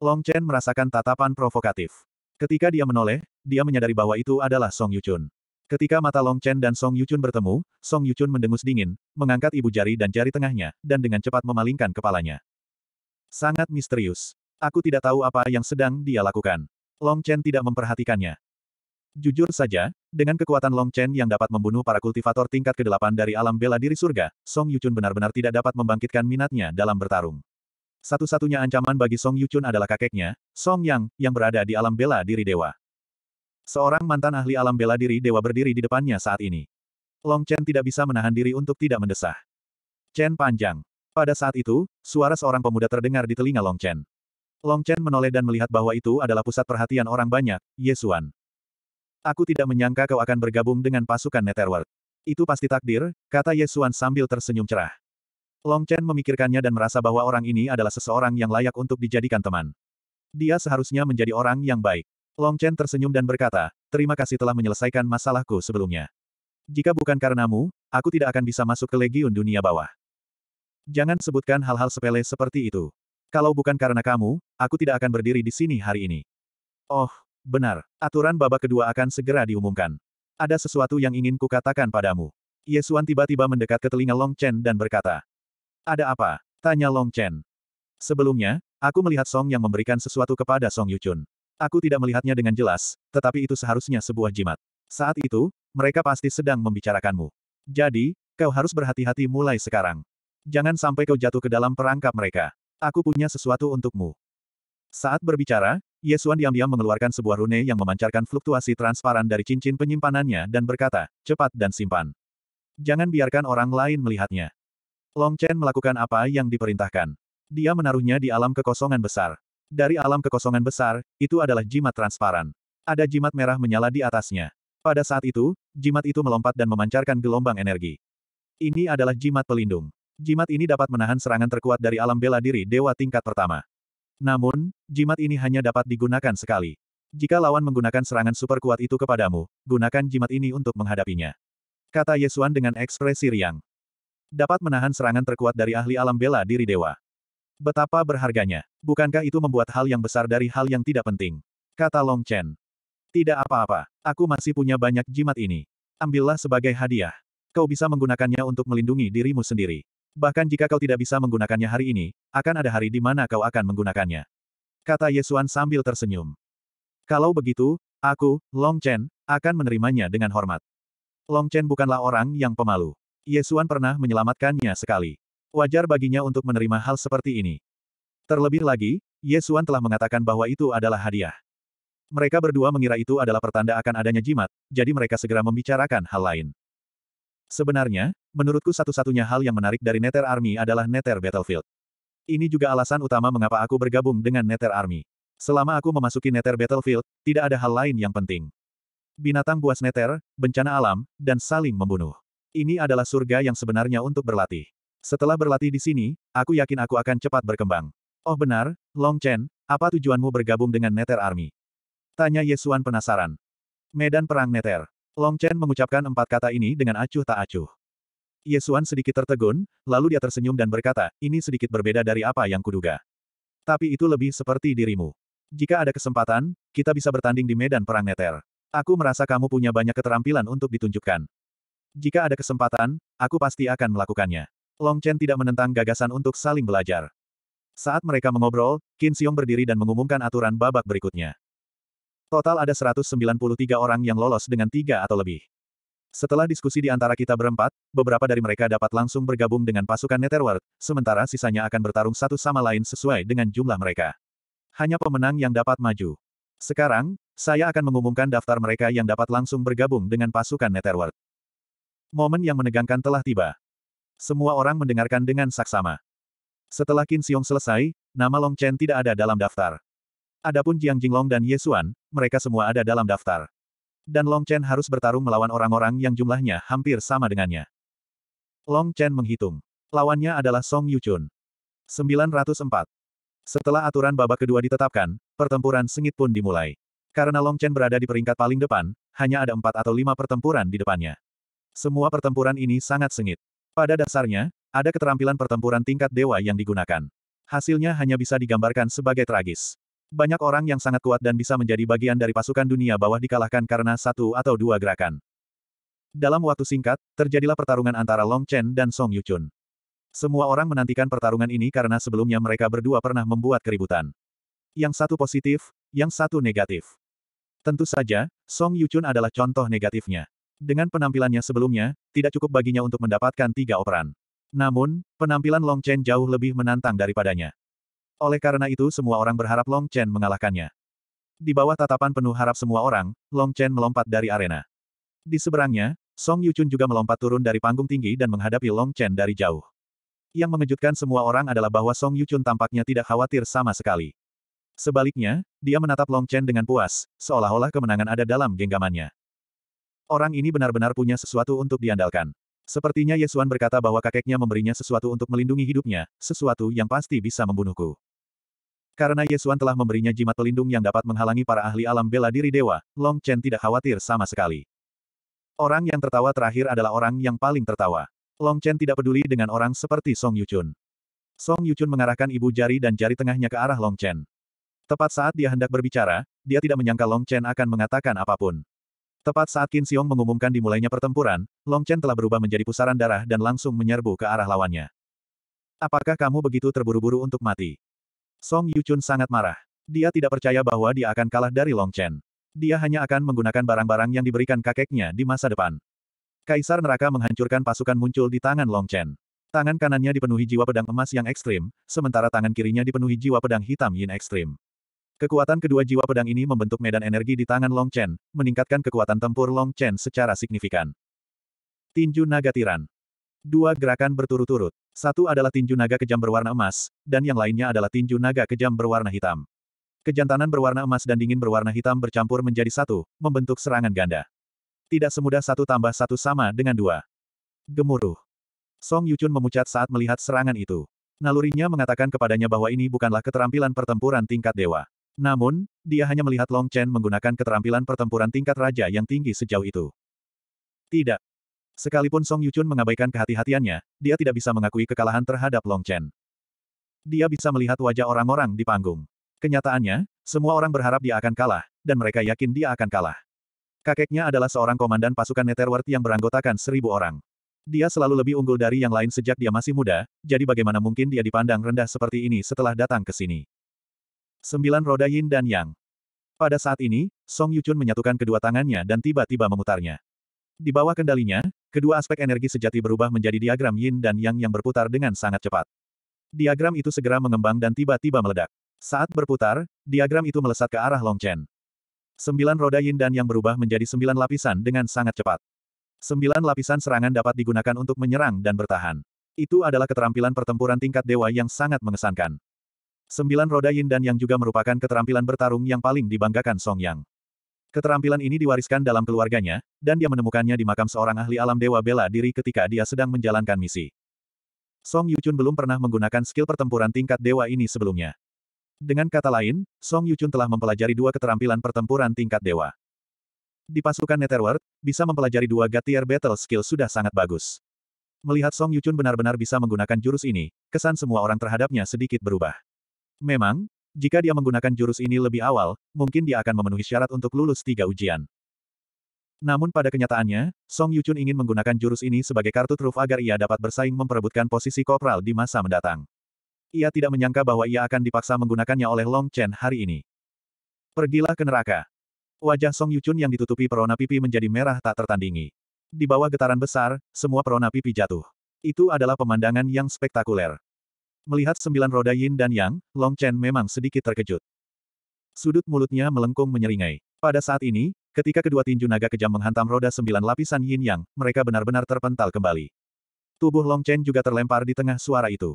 Long Chen merasakan tatapan provokatif. Ketika dia menoleh, dia menyadari bahwa itu adalah Song Yuchun. Ketika mata Long Chen dan Song Yuchun bertemu, Song Yuchun mendengus dingin, mengangkat ibu jari dan jari tengahnya, dan dengan cepat memalingkan kepalanya. Sangat misterius. Aku tidak tahu apa yang sedang dia lakukan. Long Chen tidak memperhatikannya. Jujur saja, dengan kekuatan Long Chen yang dapat membunuh para kultivator tingkat ke-8 dari alam bela diri surga, Song Yuchun benar-benar tidak dapat membangkitkan minatnya dalam bertarung. Satu-satunya ancaman bagi Song Yuchun adalah kakeknya, Song Yang, yang berada di alam bela diri dewa. Seorang mantan ahli alam bela diri dewa berdiri di depannya saat ini. Long Chen tidak bisa menahan diri untuk tidak mendesah. Chen panjang. Pada saat itu, suara seorang pemuda terdengar di telinga Long Chen. Long Chen menoleh dan melihat bahwa itu adalah pusat perhatian orang banyak, Yesuan. Aku tidak menyangka kau akan bergabung dengan pasukan Netherworld. Itu pasti takdir, kata Yesuan sambil tersenyum cerah. Long Chen memikirkannya dan merasa bahwa orang ini adalah seseorang yang layak untuk dijadikan teman. Dia seharusnya menjadi orang yang baik. Long Chen tersenyum dan berkata, terima kasih telah menyelesaikan masalahku sebelumnya. Jika bukan karenamu, aku tidak akan bisa masuk ke Legiun Dunia Bawah. Jangan sebutkan hal-hal sepele seperti itu. Kalau bukan karena kamu, aku tidak akan berdiri di sini hari ini. Oh, Benar, aturan babak kedua akan segera diumumkan. Ada sesuatu yang ingin kukatakan padamu. Yesuan tiba-tiba mendekat ke telinga Long Chen dan berkata. Ada apa? Tanya Long Chen. Sebelumnya, aku melihat Song yang memberikan sesuatu kepada Song Yuchun. Aku tidak melihatnya dengan jelas, tetapi itu seharusnya sebuah jimat. Saat itu, mereka pasti sedang membicarakanmu. Jadi, kau harus berhati-hati mulai sekarang. Jangan sampai kau jatuh ke dalam perangkap mereka. Aku punya sesuatu untukmu. Saat berbicara, Yesuan diam-diam mengeluarkan sebuah rune yang memancarkan fluktuasi transparan dari cincin penyimpanannya dan berkata, cepat dan simpan. Jangan biarkan orang lain melihatnya. Long Chen melakukan apa yang diperintahkan. Dia menaruhnya di alam kekosongan besar. Dari alam kekosongan besar, itu adalah jimat transparan. Ada jimat merah menyala di atasnya. Pada saat itu, jimat itu melompat dan memancarkan gelombang energi. Ini adalah jimat pelindung. Jimat ini dapat menahan serangan terkuat dari alam bela diri dewa tingkat pertama. Namun, jimat ini hanya dapat digunakan sekali. Jika lawan menggunakan serangan super kuat itu kepadamu, gunakan jimat ini untuk menghadapinya. Kata Yesuan dengan ekspresi riang. Dapat menahan serangan terkuat dari ahli alam bela diri dewa. Betapa berharganya. Bukankah itu membuat hal yang besar dari hal yang tidak penting? Kata Long Chen. Tidak apa-apa. Aku masih punya banyak jimat ini. Ambillah sebagai hadiah. Kau bisa menggunakannya untuk melindungi dirimu sendiri. Bahkan jika kau tidak bisa menggunakannya hari ini, akan ada hari di mana kau akan menggunakannya. Kata Yesuan sambil tersenyum. Kalau begitu, aku, Long Chen, akan menerimanya dengan hormat. Long Chen bukanlah orang yang pemalu. Yesuan pernah menyelamatkannya sekali. Wajar baginya untuk menerima hal seperti ini. Terlebih lagi, Yesuan telah mengatakan bahwa itu adalah hadiah. Mereka berdua mengira itu adalah pertanda akan adanya jimat, jadi mereka segera membicarakan hal lain. Sebenarnya, Menurutku satu-satunya hal yang menarik dari Nether Army adalah Nether Battlefield. Ini juga alasan utama mengapa aku bergabung dengan Nether Army. Selama aku memasuki Nether Battlefield, tidak ada hal lain yang penting. Binatang buas Nether, bencana alam, dan saling membunuh. Ini adalah surga yang sebenarnya untuk berlatih. Setelah berlatih di sini, aku yakin aku akan cepat berkembang. Oh benar, Long Chen, apa tujuanmu bergabung dengan Nether Army? Tanya Yesuan penasaran. Medan Perang Nether. Long Chen mengucapkan empat kata ini dengan acuh tak acuh. Yesuan sedikit tertegun, lalu dia tersenyum dan berkata, ini sedikit berbeda dari apa yang kuduga. Tapi itu lebih seperti dirimu. Jika ada kesempatan, kita bisa bertanding di medan perang neter. Aku merasa kamu punya banyak keterampilan untuk ditunjukkan. Jika ada kesempatan, aku pasti akan melakukannya. Long Chen tidak menentang gagasan untuk saling belajar. Saat mereka mengobrol, Qin Xiong berdiri dan mengumumkan aturan babak berikutnya. Total ada 193 orang yang lolos dengan tiga atau lebih. Setelah diskusi di antara kita berempat, beberapa dari mereka dapat langsung bergabung dengan pasukan Netherworld, sementara sisanya akan bertarung satu sama lain sesuai dengan jumlah mereka. Hanya pemenang yang dapat maju. Sekarang, saya akan mengumumkan daftar mereka yang dapat langsung bergabung dengan pasukan Netherworld. Momen yang menegangkan telah tiba. Semua orang mendengarkan dengan saksama. Setelah Qin Xiong selesai, nama Long Chen tidak ada dalam daftar. Adapun Jiang Jinglong dan Ye Xuan, mereka semua ada dalam daftar dan Long Chen harus bertarung melawan orang-orang yang jumlahnya hampir sama dengannya. Long Chen menghitung. Lawannya adalah Song Yuchun. 904. Setelah aturan babak kedua ditetapkan, pertempuran sengit pun dimulai. Karena Long Chen berada di peringkat paling depan, hanya ada empat atau lima pertempuran di depannya. Semua pertempuran ini sangat sengit. Pada dasarnya, ada keterampilan pertempuran tingkat dewa yang digunakan. Hasilnya hanya bisa digambarkan sebagai tragis. Banyak orang yang sangat kuat dan bisa menjadi bagian dari pasukan dunia bawah dikalahkan karena satu atau dua gerakan. Dalam waktu singkat, terjadilah pertarungan antara Long Chen dan Song Yuchun. Semua orang menantikan pertarungan ini karena sebelumnya mereka berdua pernah membuat keributan. Yang satu positif, yang satu negatif. Tentu saja, Song Yuchun adalah contoh negatifnya. Dengan penampilannya sebelumnya, tidak cukup baginya untuk mendapatkan tiga operan. Namun, penampilan Long Chen jauh lebih menantang daripadanya. Oleh karena itu semua orang berharap Long Chen mengalahkannya. Di bawah tatapan penuh harap semua orang, Long Chen melompat dari arena. Di seberangnya, Song Yuchun juga melompat turun dari panggung tinggi dan menghadapi Long Chen dari jauh. Yang mengejutkan semua orang adalah bahwa Song Yuchun tampaknya tidak khawatir sama sekali. Sebaliknya, dia menatap Long Chen dengan puas, seolah-olah kemenangan ada dalam genggamannya. Orang ini benar-benar punya sesuatu untuk diandalkan. Sepertinya Yesuan berkata bahwa kakeknya memberinya sesuatu untuk melindungi hidupnya, sesuatu yang pasti bisa membunuhku. Karena Yesuan telah memberinya jimat pelindung yang dapat menghalangi para ahli alam bela diri dewa, Long Chen tidak khawatir sama sekali. Orang yang tertawa terakhir adalah orang yang paling tertawa. Long Chen tidak peduli dengan orang seperti Song Yuchun. Song Yuchun mengarahkan ibu jari dan jari tengahnya ke arah Long Chen. Tepat saat dia hendak berbicara, dia tidak menyangka Long Chen akan mengatakan apapun. Tepat saat Qin Xiong mengumumkan dimulainya pertempuran, Long Chen telah berubah menjadi pusaran darah dan langsung menyerbu ke arah lawannya. Apakah kamu begitu terburu-buru untuk mati? Song Yuchun sangat marah. Dia tidak percaya bahwa dia akan kalah dari Long Chen. Dia hanya akan menggunakan barang-barang yang diberikan kakeknya di masa depan. Kaisar neraka menghancurkan pasukan muncul di tangan Long Chen. Tangan kanannya dipenuhi jiwa pedang emas yang ekstrim, sementara tangan kirinya dipenuhi jiwa pedang hitam yin ekstrim. Kekuatan kedua jiwa pedang ini membentuk medan energi di tangan Long Chen, meningkatkan kekuatan tempur Long Chen secara signifikan. Tinju Naga Tiran Dua gerakan berturut-turut. Satu adalah tinju naga kejam berwarna emas, dan yang lainnya adalah tinju naga kejam berwarna hitam. Kejantanan berwarna emas dan dingin berwarna hitam bercampur menjadi satu, membentuk serangan ganda. Tidak semudah satu tambah satu sama dengan dua. Gemuruh. Song Yuchun memucat saat melihat serangan itu. Nalurinya mengatakan kepadanya bahwa ini bukanlah keterampilan pertempuran tingkat dewa. Namun, dia hanya melihat Long Chen menggunakan keterampilan pertempuran tingkat raja yang tinggi sejauh itu. Tidak, Sekalipun Song Yuchun mengabaikan kehati-hatiannya, dia tidak bisa mengakui kekalahan terhadap Long Chen. Dia bisa melihat wajah orang-orang di panggung. Kenyataannya, semua orang berharap dia akan kalah, dan mereka yakin dia akan kalah. Kakeknya adalah seorang komandan pasukan Netherworld yang beranggotakan seribu orang. Dia selalu lebih unggul dari yang lain sejak dia masih muda, jadi bagaimana mungkin dia dipandang rendah seperti ini setelah datang ke sini. Sembilan roda Yin dan Yang. Pada saat ini, Song Yuchun menyatukan kedua tangannya dan tiba-tiba memutarnya. Di bawah kendalinya, kedua aspek energi sejati berubah menjadi diagram yin dan yang yang berputar dengan sangat cepat. Diagram itu segera mengembang dan tiba-tiba meledak. Saat berputar, diagram itu melesat ke arah Long Chen. Sembilan roda yin dan yang berubah menjadi sembilan lapisan dengan sangat cepat. Sembilan lapisan serangan dapat digunakan untuk menyerang dan bertahan. Itu adalah keterampilan pertempuran tingkat dewa yang sangat mengesankan. Sembilan roda yin dan yang juga merupakan keterampilan bertarung yang paling dibanggakan Song Yang. Keterampilan ini diwariskan dalam keluarganya, dan dia menemukannya di makam seorang ahli alam dewa bela diri ketika dia sedang menjalankan misi. Song Yuchun belum pernah menggunakan skill pertempuran tingkat dewa ini sebelumnya. Dengan kata lain, Song Yuchun telah mempelajari dua keterampilan pertempuran tingkat dewa. Di pasukan Netherworld, bisa mempelajari dua gatier battle skill sudah sangat bagus. Melihat Song Yuchun benar-benar bisa menggunakan jurus ini, kesan semua orang terhadapnya sedikit berubah. Memang, jika dia menggunakan jurus ini lebih awal, mungkin dia akan memenuhi syarat untuk lulus tiga ujian. Namun pada kenyataannya, Song Yuchun ingin menggunakan jurus ini sebagai kartu truf agar ia dapat bersaing memperebutkan posisi kopral di masa mendatang. Ia tidak menyangka bahwa ia akan dipaksa menggunakannya oleh Long Chen hari ini. Pergilah ke neraka. Wajah Song Yuchun yang ditutupi perona pipi menjadi merah tak tertandingi. Di bawah getaran besar, semua perona pipi jatuh. Itu adalah pemandangan yang spektakuler. Melihat sembilan roda yin dan yang, Long Chen memang sedikit terkejut. Sudut mulutnya melengkung menyeringai. Pada saat ini, ketika kedua tinju naga kejam menghantam roda sembilan lapisan yin yang, mereka benar-benar terpental kembali. Tubuh Long Chen juga terlempar di tengah suara itu.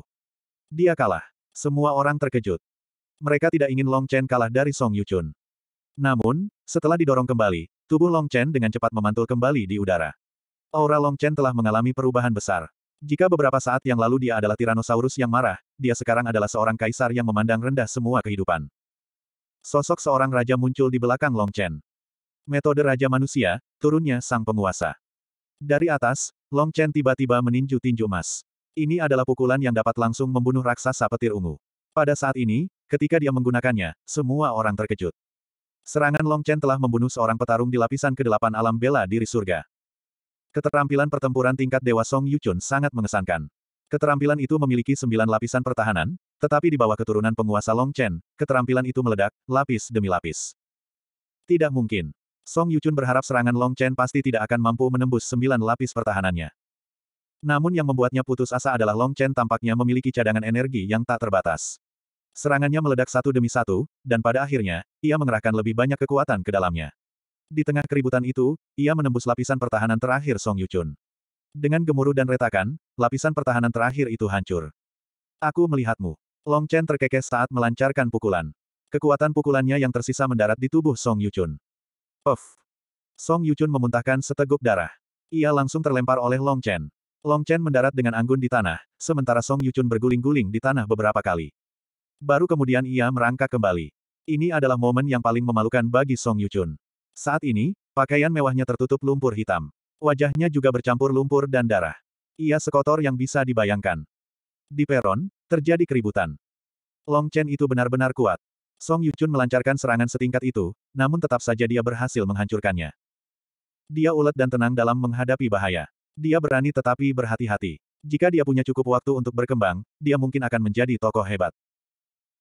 Dia kalah. Semua orang terkejut. Mereka tidak ingin Long Chen kalah dari Song Yuchun. Namun, setelah didorong kembali, tubuh Long Chen dengan cepat memantul kembali di udara. Aura Long Chen telah mengalami perubahan besar. Jika beberapa saat yang lalu dia adalah Tyrannosaurus yang marah, dia sekarang adalah seorang kaisar yang memandang rendah semua kehidupan. Sosok seorang raja muncul di belakang Long Chen. Metode raja manusia, turunnya sang penguasa. Dari atas, Long Chen tiba-tiba meninju tinju emas. Ini adalah pukulan yang dapat langsung membunuh raksasa petir ungu. Pada saat ini, ketika dia menggunakannya, semua orang terkejut. Serangan Long Chen telah membunuh seorang petarung di lapisan kedelapan alam bela diri surga. Keterampilan pertempuran tingkat Dewa Song Yuchun sangat mengesankan. Keterampilan itu memiliki sembilan lapisan pertahanan, tetapi di bawah keturunan penguasa Long Chen, keterampilan itu meledak, lapis demi lapis. Tidak mungkin. Song Yuchun berharap serangan Long Chen pasti tidak akan mampu menembus sembilan lapis pertahanannya. Namun yang membuatnya putus asa adalah Long Chen tampaknya memiliki cadangan energi yang tak terbatas. Serangannya meledak satu demi satu, dan pada akhirnya, ia mengerahkan lebih banyak kekuatan ke dalamnya. Di tengah keributan itu, ia menembus lapisan pertahanan terakhir Song Yuchun. Dengan gemuruh dan retakan, lapisan pertahanan terakhir itu hancur. Aku melihatmu. Long Chen terkekeh saat melancarkan pukulan. Kekuatan pukulannya yang tersisa mendarat di tubuh Song Yuchun. Puff. Song Yuchun memuntahkan seteguk darah. Ia langsung terlempar oleh Long Chen. Long Chen mendarat dengan anggun di tanah, sementara Song Yuchun berguling-guling di tanah beberapa kali. Baru kemudian ia merangkak kembali. Ini adalah momen yang paling memalukan bagi Song Yuchun. Saat ini, pakaian mewahnya tertutup lumpur hitam. Wajahnya juga bercampur lumpur dan darah. Ia sekotor yang bisa dibayangkan. Di peron, terjadi keributan. Long Chen itu benar-benar kuat. Song Yuchun melancarkan serangan setingkat itu, namun tetap saja dia berhasil menghancurkannya. Dia ulet dan tenang dalam menghadapi bahaya. Dia berani tetapi berhati-hati. Jika dia punya cukup waktu untuk berkembang, dia mungkin akan menjadi tokoh hebat.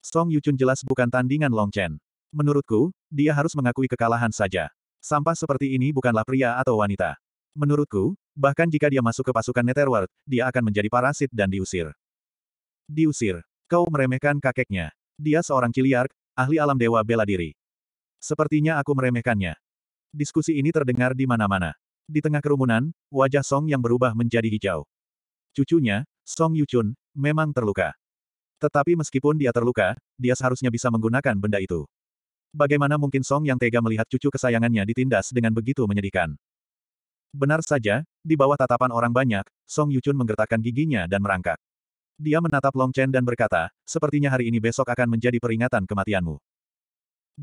Song Yuchun jelas bukan tandingan Long Chen. Menurutku, dia harus mengakui kekalahan saja. Sampah seperti ini bukanlah pria atau wanita. Menurutku, bahkan jika dia masuk ke pasukan Netherworld, dia akan menjadi parasit dan diusir. Diusir. Kau meremehkan kakeknya. Dia seorang ciliark, ahli alam dewa bela diri. Sepertinya aku meremehkannya. Diskusi ini terdengar di mana-mana. Di tengah kerumunan, wajah Song yang berubah menjadi hijau. Cucunya, Song Yuchun, memang terluka. Tetapi meskipun dia terluka, dia seharusnya bisa menggunakan benda itu. Bagaimana mungkin Song yang tega melihat cucu kesayangannya ditindas dengan begitu menyedihkan? Benar saja, di bawah tatapan orang banyak, Song Yuchun menggertakkan giginya dan merangkak. Dia menatap Long Chen dan berkata, sepertinya hari ini besok akan menjadi peringatan kematianmu.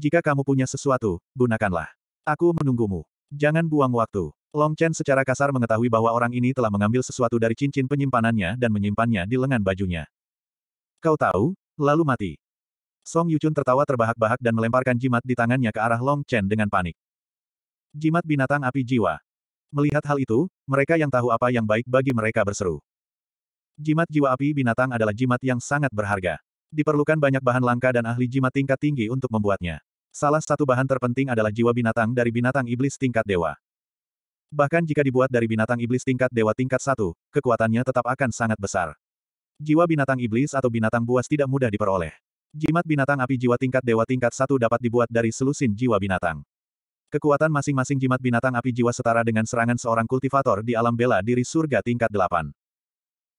Jika kamu punya sesuatu, gunakanlah. Aku menunggumu. Jangan buang waktu. Long Chen secara kasar mengetahui bahwa orang ini telah mengambil sesuatu dari cincin penyimpanannya dan menyimpannya di lengan bajunya. Kau tahu, lalu mati. Song Yuchun tertawa terbahak-bahak dan melemparkan jimat di tangannya ke arah Long Chen dengan panik. Jimat binatang api jiwa. Melihat hal itu, mereka yang tahu apa yang baik bagi mereka berseru. Jimat jiwa api binatang adalah jimat yang sangat berharga. Diperlukan banyak bahan langka dan ahli jimat tingkat tinggi untuk membuatnya. Salah satu bahan terpenting adalah jiwa binatang dari binatang iblis tingkat dewa. Bahkan jika dibuat dari binatang iblis tingkat dewa tingkat satu, kekuatannya tetap akan sangat besar. Jiwa binatang iblis atau binatang buas tidak mudah diperoleh. Jimat binatang api jiwa tingkat dewa tingkat satu dapat dibuat dari selusin jiwa binatang. Kekuatan masing-masing jimat binatang api jiwa setara dengan serangan seorang kultivator di alam bela diri surga tingkat delapan.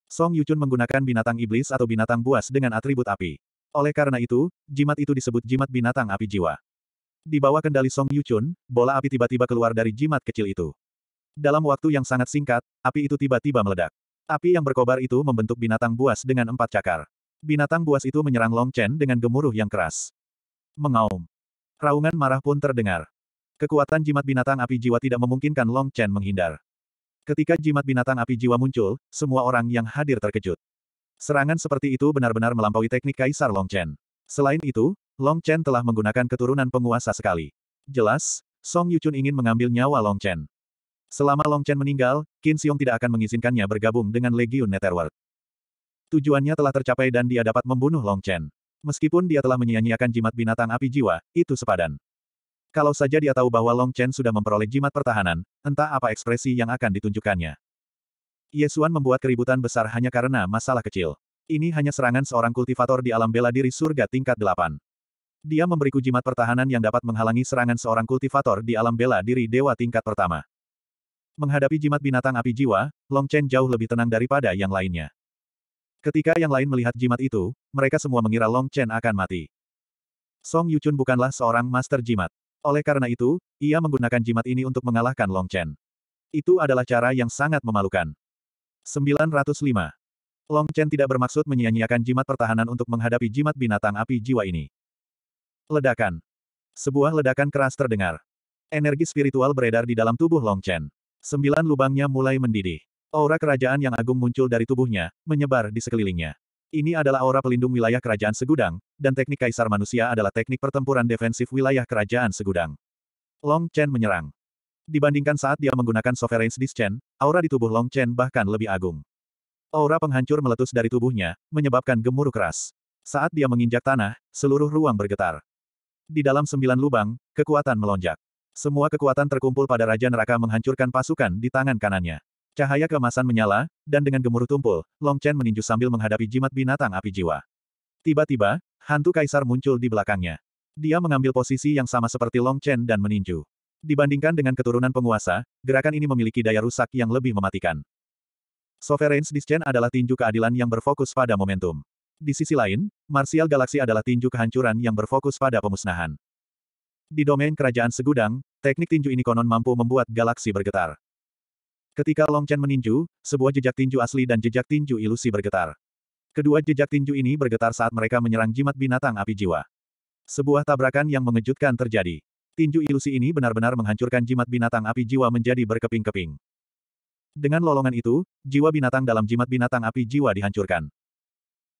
Song Yuchun menggunakan binatang iblis atau binatang buas dengan atribut api. Oleh karena itu, jimat itu disebut jimat binatang api jiwa. Di bawah kendali Song Yuchun, bola api tiba-tiba keluar dari jimat kecil itu. Dalam waktu yang sangat singkat, api itu tiba-tiba meledak. Api yang berkobar itu membentuk binatang buas dengan empat cakar. Binatang buas itu menyerang Long Chen dengan gemuruh yang keras. Mengaum. Raungan marah pun terdengar. Kekuatan jimat binatang api jiwa tidak memungkinkan Long Chen menghindar. Ketika jimat binatang api jiwa muncul, semua orang yang hadir terkejut. Serangan seperti itu benar-benar melampaui teknik Kaisar Long Chen. Selain itu, Long Chen telah menggunakan keturunan penguasa sekali. Jelas, Song Yuchun ingin mengambil nyawa Long Chen. Selama Long Chen meninggal, Qin Xiong tidak akan mengizinkannya bergabung dengan Legion Netherworld. Tujuannya telah tercapai dan dia dapat membunuh Long Chen. Meskipun dia telah menyia-nyiakan jimat binatang api jiwa, itu sepadan. Kalau saja dia tahu bahwa Long Chen sudah memperoleh jimat pertahanan, entah apa ekspresi yang akan ditunjukkannya. Yesuan membuat keributan besar hanya karena masalah kecil. Ini hanya serangan seorang kultivator di alam bela diri surga tingkat 8. Dia memberiku jimat pertahanan yang dapat menghalangi serangan seorang kultivator di alam bela diri dewa tingkat pertama. Menghadapi jimat binatang api jiwa, Long Chen jauh lebih tenang daripada yang lainnya. Ketika yang lain melihat jimat itu, mereka semua mengira Long Chen akan mati. Song Yuchun bukanlah seorang master jimat. Oleh karena itu, ia menggunakan jimat ini untuk mengalahkan Long Chen. Itu adalah cara yang sangat memalukan. 905. Long Chen tidak bermaksud menyia-nyiakan jimat pertahanan untuk menghadapi jimat binatang api jiwa ini. Ledakan. Sebuah ledakan keras terdengar. Energi spiritual beredar di dalam tubuh Long Chen. Sembilan lubangnya mulai mendidih. Aura kerajaan yang agung muncul dari tubuhnya, menyebar di sekelilingnya. Ini adalah aura pelindung wilayah kerajaan segudang, dan teknik kaisar manusia adalah teknik pertempuran defensif wilayah kerajaan segudang. Long Chen menyerang. Dibandingkan saat dia menggunakan Sovereign Dischen, aura di tubuh Long Chen bahkan lebih agung. Aura penghancur meletus dari tubuhnya, menyebabkan gemuruh keras. Saat dia menginjak tanah, seluruh ruang bergetar. Di dalam sembilan lubang, kekuatan melonjak. Semua kekuatan terkumpul pada Raja Neraka menghancurkan pasukan di tangan kanannya. Cahaya kemasan menyala, dan dengan gemuruh tumpul, Long Chen meninju sambil menghadapi jimat binatang api jiwa. Tiba-tiba, hantu kaisar muncul di belakangnya. Dia mengambil posisi yang sama seperti Long Chen dan meninju. Dibandingkan dengan keturunan penguasa, gerakan ini memiliki daya rusak yang lebih mematikan. Sovereign's Dischain adalah tinju keadilan yang berfokus pada momentum. Di sisi lain, Martial Galaxy adalah tinju kehancuran yang berfokus pada pemusnahan. Di domain kerajaan segudang, teknik tinju ini konon mampu membuat galaksi bergetar. Ketika Long Chen meninju, sebuah jejak tinju asli dan jejak tinju ilusi bergetar. Kedua jejak tinju ini bergetar saat mereka menyerang jimat binatang api jiwa. Sebuah tabrakan yang mengejutkan terjadi. Tinju ilusi ini benar-benar menghancurkan jimat binatang api jiwa menjadi berkeping-keping. Dengan lolongan itu, jiwa binatang dalam jimat binatang api jiwa dihancurkan.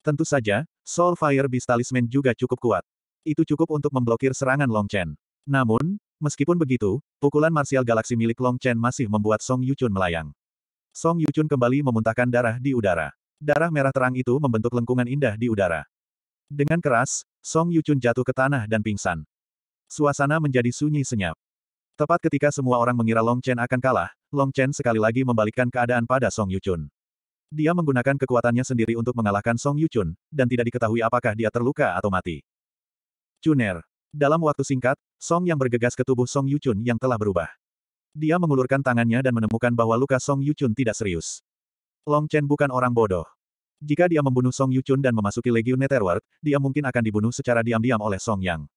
Tentu saja, Soul Fire Beast Talisman juga cukup kuat. Itu cukup untuk memblokir serangan Long Chen. Namun, Meskipun begitu, pukulan marsial galaksi milik Long Chen masih membuat Song Yuchun melayang. Song Yuchun kembali memuntahkan darah di udara. Darah merah terang itu membentuk lengkungan indah di udara. Dengan keras, Song Yuchun jatuh ke tanah dan pingsan. Suasana menjadi sunyi senyap. Tepat ketika semua orang mengira Long Chen akan kalah, Long Chen sekali lagi membalikkan keadaan pada Song Yuchun. Dia menggunakan kekuatannya sendiri untuk mengalahkan Song Yuchun, dan tidak diketahui apakah dia terluka atau mati. Cuner. Dalam waktu singkat, Song yang bergegas ke tubuh Song Yuchun yang telah berubah. Dia mengulurkan tangannya dan menemukan bahwa luka Song Yuchun tidak serius. Long Chen bukan orang bodoh. Jika dia membunuh Song Yuchun dan memasuki Legion Netherworld, dia mungkin akan dibunuh secara diam-diam oleh Song Yang.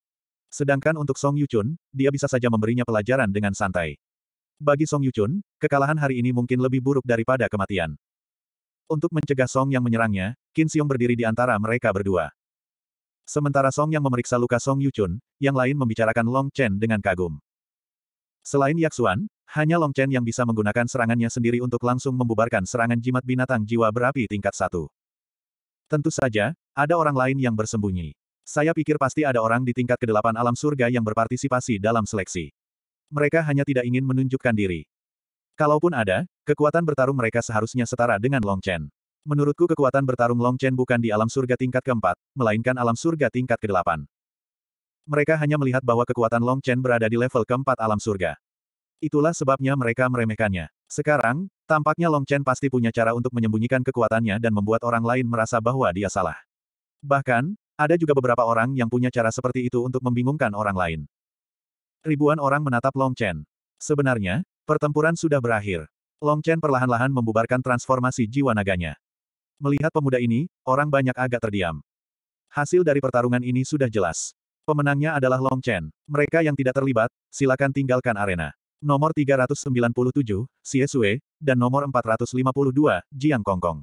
Sedangkan untuk Song Yuchun, dia bisa saja memberinya pelajaran dengan santai. Bagi Song Yuchun, kekalahan hari ini mungkin lebih buruk daripada kematian. Untuk mencegah Song yang menyerangnya, Qin Xiong berdiri di antara mereka berdua. Sementara Song yang memeriksa luka Song Yuchun, yang lain membicarakan Long Chen dengan kagum. Selain Yak Yaksuan, hanya Long Chen yang bisa menggunakan serangannya sendiri untuk langsung membubarkan serangan jimat binatang jiwa berapi tingkat satu. Tentu saja, ada orang lain yang bersembunyi. Saya pikir pasti ada orang di tingkat kedelapan alam surga yang berpartisipasi dalam seleksi. Mereka hanya tidak ingin menunjukkan diri. Kalaupun ada, kekuatan bertarung mereka seharusnya setara dengan Long Chen. Menurutku kekuatan bertarung Long Chen bukan di alam surga tingkat keempat, melainkan alam surga tingkat kedelapan. Mereka hanya melihat bahwa kekuatan Long Chen berada di level keempat alam surga. Itulah sebabnya mereka meremehkannya. Sekarang, tampaknya Long Chen pasti punya cara untuk menyembunyikan kekuatannya dan membuat orang lain merasa bahwa dia salah. Bahkan, ada juga beberapa orang yang punya cara seperti itu untuk membingungkan orang lain. Ribuan orang menatap Long Chen. Sebenarnya, pertempuran sudah berakhir. Long Chen perlahan-lahan membubarkan transformasi jiwa naganya. Melihat pemuda ini, orang banyak agak terdiam. Hasil dari pertarungan ini sudah jelas. Pemenangnya adalah Long Chen. Mereka yang tidak terlibat, silakan tinggalkan arena. Nomor 397, Xie Sue, dan nomor 452, Jiang Kongkong.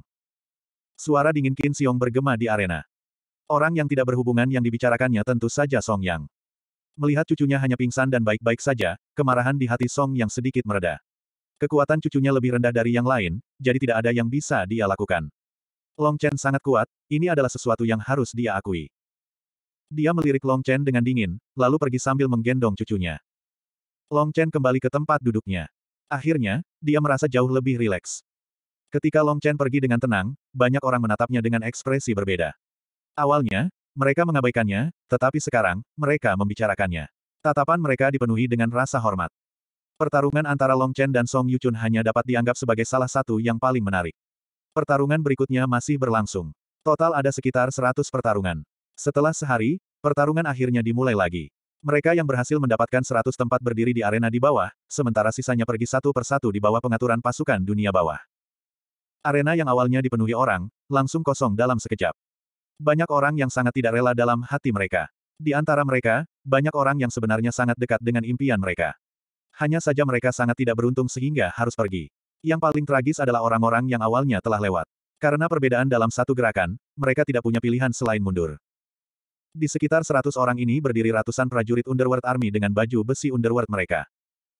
Suara dingin Qin Xiong bergema di arena. Orang yang tidak berhubungan yang dibicarakannya tentu saja Song Yang. Melihat cucunya hanya pingsan dan baik-baik saja, kemarahan di hati Song Yang sedikit mereda. Kekuatan cucunya lebih rendah dari yang lain, jadi tidak ada yang bisa dia lakukan. Long Chen sangat kuat, ini adalah sesuatu yang harus dia akui. Dia melirik Long Chen dengan dingin, lalu pergi sambil menggendong cucunya. Long Chen kembali ke tempat duduknya. Akhirnya, dia merasa jauh lebih rileks. Ketika Long Chen pergi dengan tenang, banyak orang menatapnya dengan ekspresi berbeda. Awalnya, mereka mengabaikannya, tetapi sekarang, mereka membicarakannya. Tatapan mereka dipenuhi dengan rasa hormat. Pertarungan antara Long Chen dan Song Yuchun hanya dapat dianggap sebagai salah satu yang paling menarik. Pertarungan berikutnya masih berlangsung. Total ada sekitar 100 pertarungan. Setelah sehari, pertarungan akhirnya dimulai lagi. Mereka yang berhasil mendapatkan 100 tempat berdiri di arena di bawah, sementara sisanya pergi satu persatu di bawah pengaturan pasukan dunia bawah. Arena yang awalnya dipenuhi orang, langsung kosong dalam sekejap. Banyak orang yang sangat tidak rela dalam hati mereka. Di antara mereka, banyak orang yang sebenarnya sangat dekat dengan impian mereka. Hanya saja mereka sangat tidak beruntung sehingga harus pergi. Yang paling tragis adalah orang-orang yang awalnya telah lewat. Karena perbedaan dalam satu gerakan, mereka tidak punya pilihan selain mundur. Di sekitar seratus orang ini berdiri ratusan prajurit Underworld Army dengan baju besi Underworld mereka.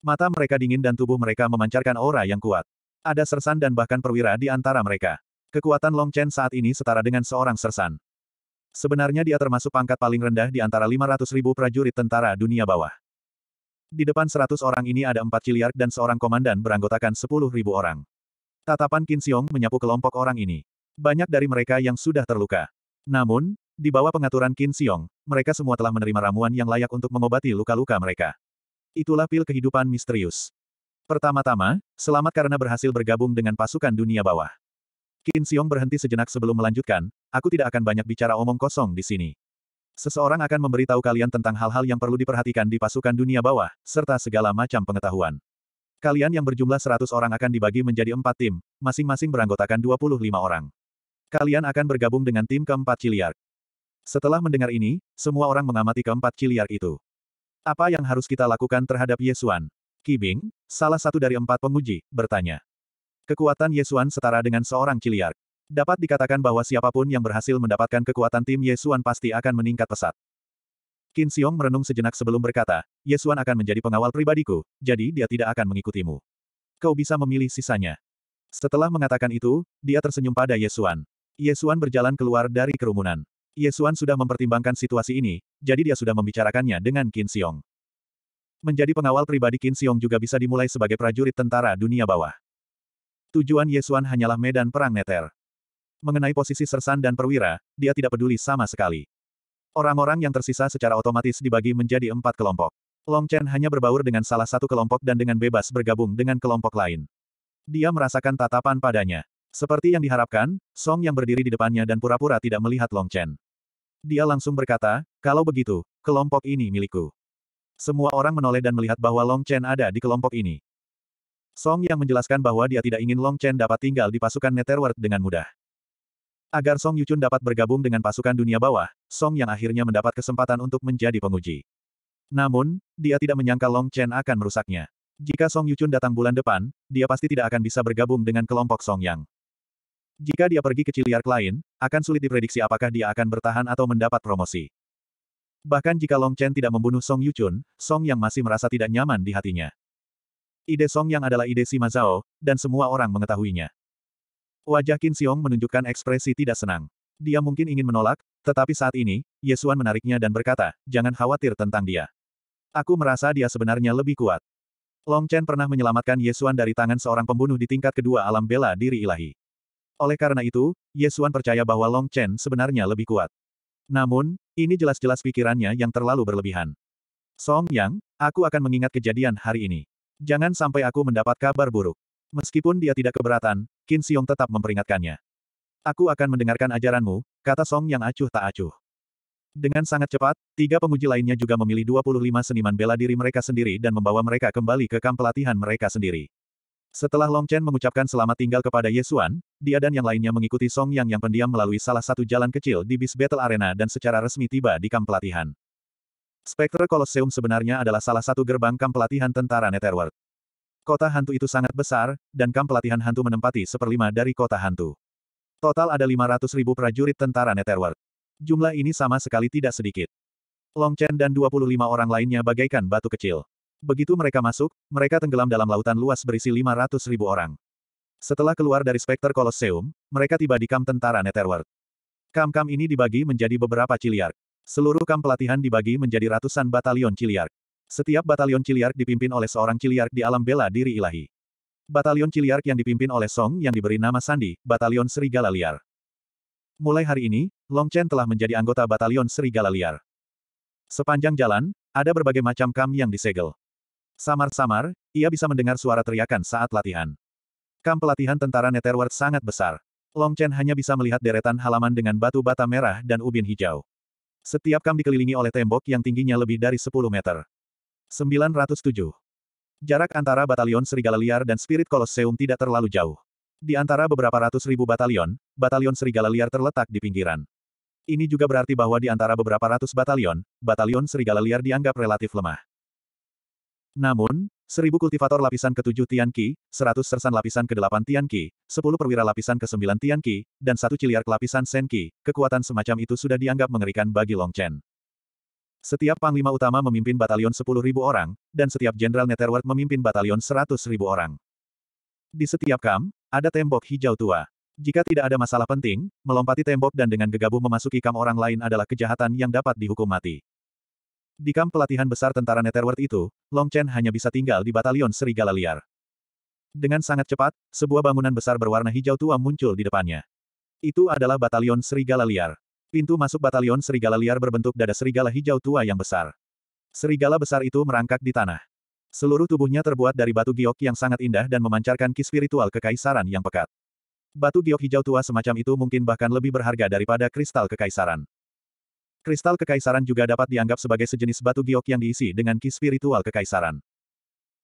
Mata mereka dingin dan tubuh mereka memancarkan aura yang kuat. Ada sersan dan bahkan perwira di antara mereka. Kekuatan Long Chen saat ini setara dengan seorang sersan. Sebenarnya dia termasuk pangkat paling rendah di antara 500 ribu prajurit tentara dunia bawah. Di depan seratus orang ini ada empat ciliark dan seorang komandan beranggotakan sepuluh ribu orang. Tatapan Xiong menyapu kelompok orang ini. Banyak dari mereka yang sudah terluka. Namun, di bawah pengaturan Xiong, mereka semua telah menerima ramuan yang layak untuk mengobati luka-luka mereka. Itulah pil kehidupan misterius. Pertama-tama, selamat karena berhasil bergabung dengan pasukan dunia bawah. Qin Xiong berhenti sejenak sebelum melanjutkan, aku tidak akan banyak bicara omong kosong di sini. Seseorang akan memberitahu kalian tentang hal-hal yang perlu diperhatikan di pasukan dunia bawah, serta segala macam pengetahuan. Kalian yang berjumlah 100 orang akan dibagi menjadi empat tim, masing-masing beranggotakan 25 orang. Kalian akan bergabung dengan tim keempat Ciliar. Setelah mendengar ini, semua orang mengamati keempat Ciliar itu. Apa yang harus kita lakukan terhadap Yesuan? Kibing, salah satu dari empat penguji, bertanya. Kekuatan Yesuan setara dengan seorang Ciliar. Dapat dikatakan bahwa siapapun yang berhasil mendapatkan kekuatan tim Yesuan pasti akan meningkat pesat. Qin Xiong merenung sejenak sebelum berkata, Yesuan akan menjadi pengawal pribadiku, jadi dia tidak akan mengikutimu. Kau bisa memilih sisanya. Setelah mengatakan itu, dia tersenyum pada Yesuan. Yesuan berjalan keluar dari kerumunan. Yesuan sudah mempertimbangkan situasi ini, jadi dia sudah membicarakannya dengan Qin Xiong. Menjadi pengawal pribadi Qin Xiong juga bisa dimulai sebagai prajurit tentara dunia bawah. Tujuan Yesuan hanyalah medan perang neter mengenai posisi sersan dan perwira, dia tidak peduli sama sekali. Orang-orang yang tersisa secara otomatis dibagi menjadi empat kelompok. Long Chen hanya berbaur dengan salah satu kelompok dan dengan bebas bergabung dengan kelompok lain. Dia merasakan tatapan padanya. Seperti yang diharapkan, Song yang berdiri di depannya dan pura-pura tidak melihat Long Chen. Dia langsung berkata, kalau begitu, kelompok ini milikku. Semua orang menoleh dan melihat bahwa Long Chen ada di kelompok ini. Song yang menjelaskan bahwa dia tidak ingin Long Chen dapat tinggal di pasukan Netherworld dengan mudah. Agar Song Yuchun dapat bergabung dengan pasukan dunia bawah, Song yang akhirnya mendapat kesempatan untuk menjadi penguji. Namun, dia tidak menyangka Long Chen akan merusaknya. Jika Song Yuchun datang bulan depan, dia pasti tidak akan bisa bergabung dengan kelompok Song Yang. Jika dia pergi ke Ciliark lain, akan sulit diprediksi apakah dia akan bertahan atau mendapat promosi. Bahkan jika Long Chen tidak membunuh Song Yuchun, Song Yang masih merasa tidak nyaman di hatinya. Ide Song Yang adalah ide Sima Zhao, dan semua orang mengetahuinya. Wajah Qin Xiong menunjukkan ekspresi tidak senang. Dia mungkin ingin menolak, tetapi saat ini, Yesuan menariknya dan berkata, jangan khawatir tentang dia. Aku merasa dia sebenarnya lebih kuat. Long Chen pernah menyelamatkan Yesuan dari tangan seorang pembunuh di tingkat kedua alam bela diri ilahi. Oleh karena itu, Yesuan percaya bahwa Long Chen sebenarnya lebih kuat. Namun, ini jelas-jelas pikirannya yang terlalu berlebihan. Song Yang, aku akan mengingat kejadian hari ini. Jangan sampai aku mendapat kabar buruk. Meskipun dia tidak keberatan, Qin Xiong tetap memperingatkannya. Aku akan mendengarkan ajaranmu, kata Song yang acuh tak acuh. Dengan sangat cepat, tiga penguji lainnya juga memilih 25 seniman bela diri mereka sendiri dan membawa mereka kembali ke kamp pelatihan mereka sendiri. Setelah Long Chen mengucapkan selamat tinggal kepada Yesuan, dia dan yang lainnya mengikuti Song Yang yang pendiam melalui salah satu jalan kecil di bis Battle Arena dan secara resmi tiba di kamp pelatihan. Spectre Colosseum sebenarnya adalah salah satu gerbang kamp pelatihan tentara Netherworld. Kota hantu itu sangat besar, dan kamp pelatihan hantu menempati seperlima dari kota hantu. Total ada 500 ribu prajurit tentara Netherworld. Jumlah ini sama sekali tidak sedikit. Long Chen dan 25 orang lainnya bagaikan batu kecil. Begitu mereka masuk, mereka tenggelam dalam lautan luas berisi 500 ribu orang. Setelah keluar dari Spekter koloseum, mereka tiba di kamp tentara Netherworld. Kam-kam ini dibagi menjadi beberapa ciliar. Seluruh kamp pelatihan dibagi menjadi ratusan batalion ciliar. Setiap batalion Ciliark dipimpin oleh seorang Ciliark di alam bela diri ilahi. Batalion Ciliark yang dipimpin oleh Song yang diberi nama Sandi, Batalion Serigala Liar. Mulai hari ini, Long Chen telah menjadi anggota Batalion Serigala Liar. Sepanjang jalan, ada berbagai macam kam yang disegel. Samar-samar, ia bisa mendengar suara teriakan saat latihan. Kam pelatihan tentara Netherworld sangat besar. Long Chen hanya bisa melihat deretan halaman dengan batu bata merah dan ubin hijau. Setiap kam dikelilingi oleh tembok yang tingginya lebih dari 10 meter. 907. Jarak antara batalion serigala liar dan spirit koloseum tidak terlalu jauh. Di antara beberapa ratus ribu batalion, batalion serigala liar terletak di pinggiran. Ini juga berarti bahwa di antara beberapa ratus batalion, batalion serigala liar dianggap relatif lemah. Namun, seribu kultivator lapisan ke-7 Tianqi, seratus sersan lapisan ke-8 Tianqi, sepuluh perwira lapisan ke-9 Tianqi, dan satu ciliar lapisan Qi, kekuatan semacam itu sudah dianggap mengerikan bagi Long Chen. Setiap panglima utama memimpin batalion 10.000 orang, dan setiap Jenderal Netherworld memimpin batalion 100.000 orang. Di setiap kam, ada tembok hijau tua. Jika tidak ada masalah penting, melompati tembok dan dengan gegabah memasuki kam orang lain adalah kejahatan yang dapat dihukum mati. Di kam pelatihan besar tentara Netherworld itu, Long Chen hanya bisa tinggal di batalion serigala liar. Dengan sangat cepat, sebuah bangunan besar berwarna hijau tua muncul di depannya. Itu adalah batalion serigala liar. Pintu masuk batalion serigala liar berbentuk dada serigala hijau tua yang besar. Serigala besar itu merangkak di tanah. Seluruh tubuhnya terbuat dari batu giok yang sangat indah dan memancarkan ki spiritual kekaisaran yang pekat. Batu giok hijau tua semacam itu mungkin bahkan lebih berharga daripada kristal kekaisaran. Kristal kekaisaran juga dapat dianggap sebagai sejenis batu giok yang diisi dengan ki spiritual kekaisaran.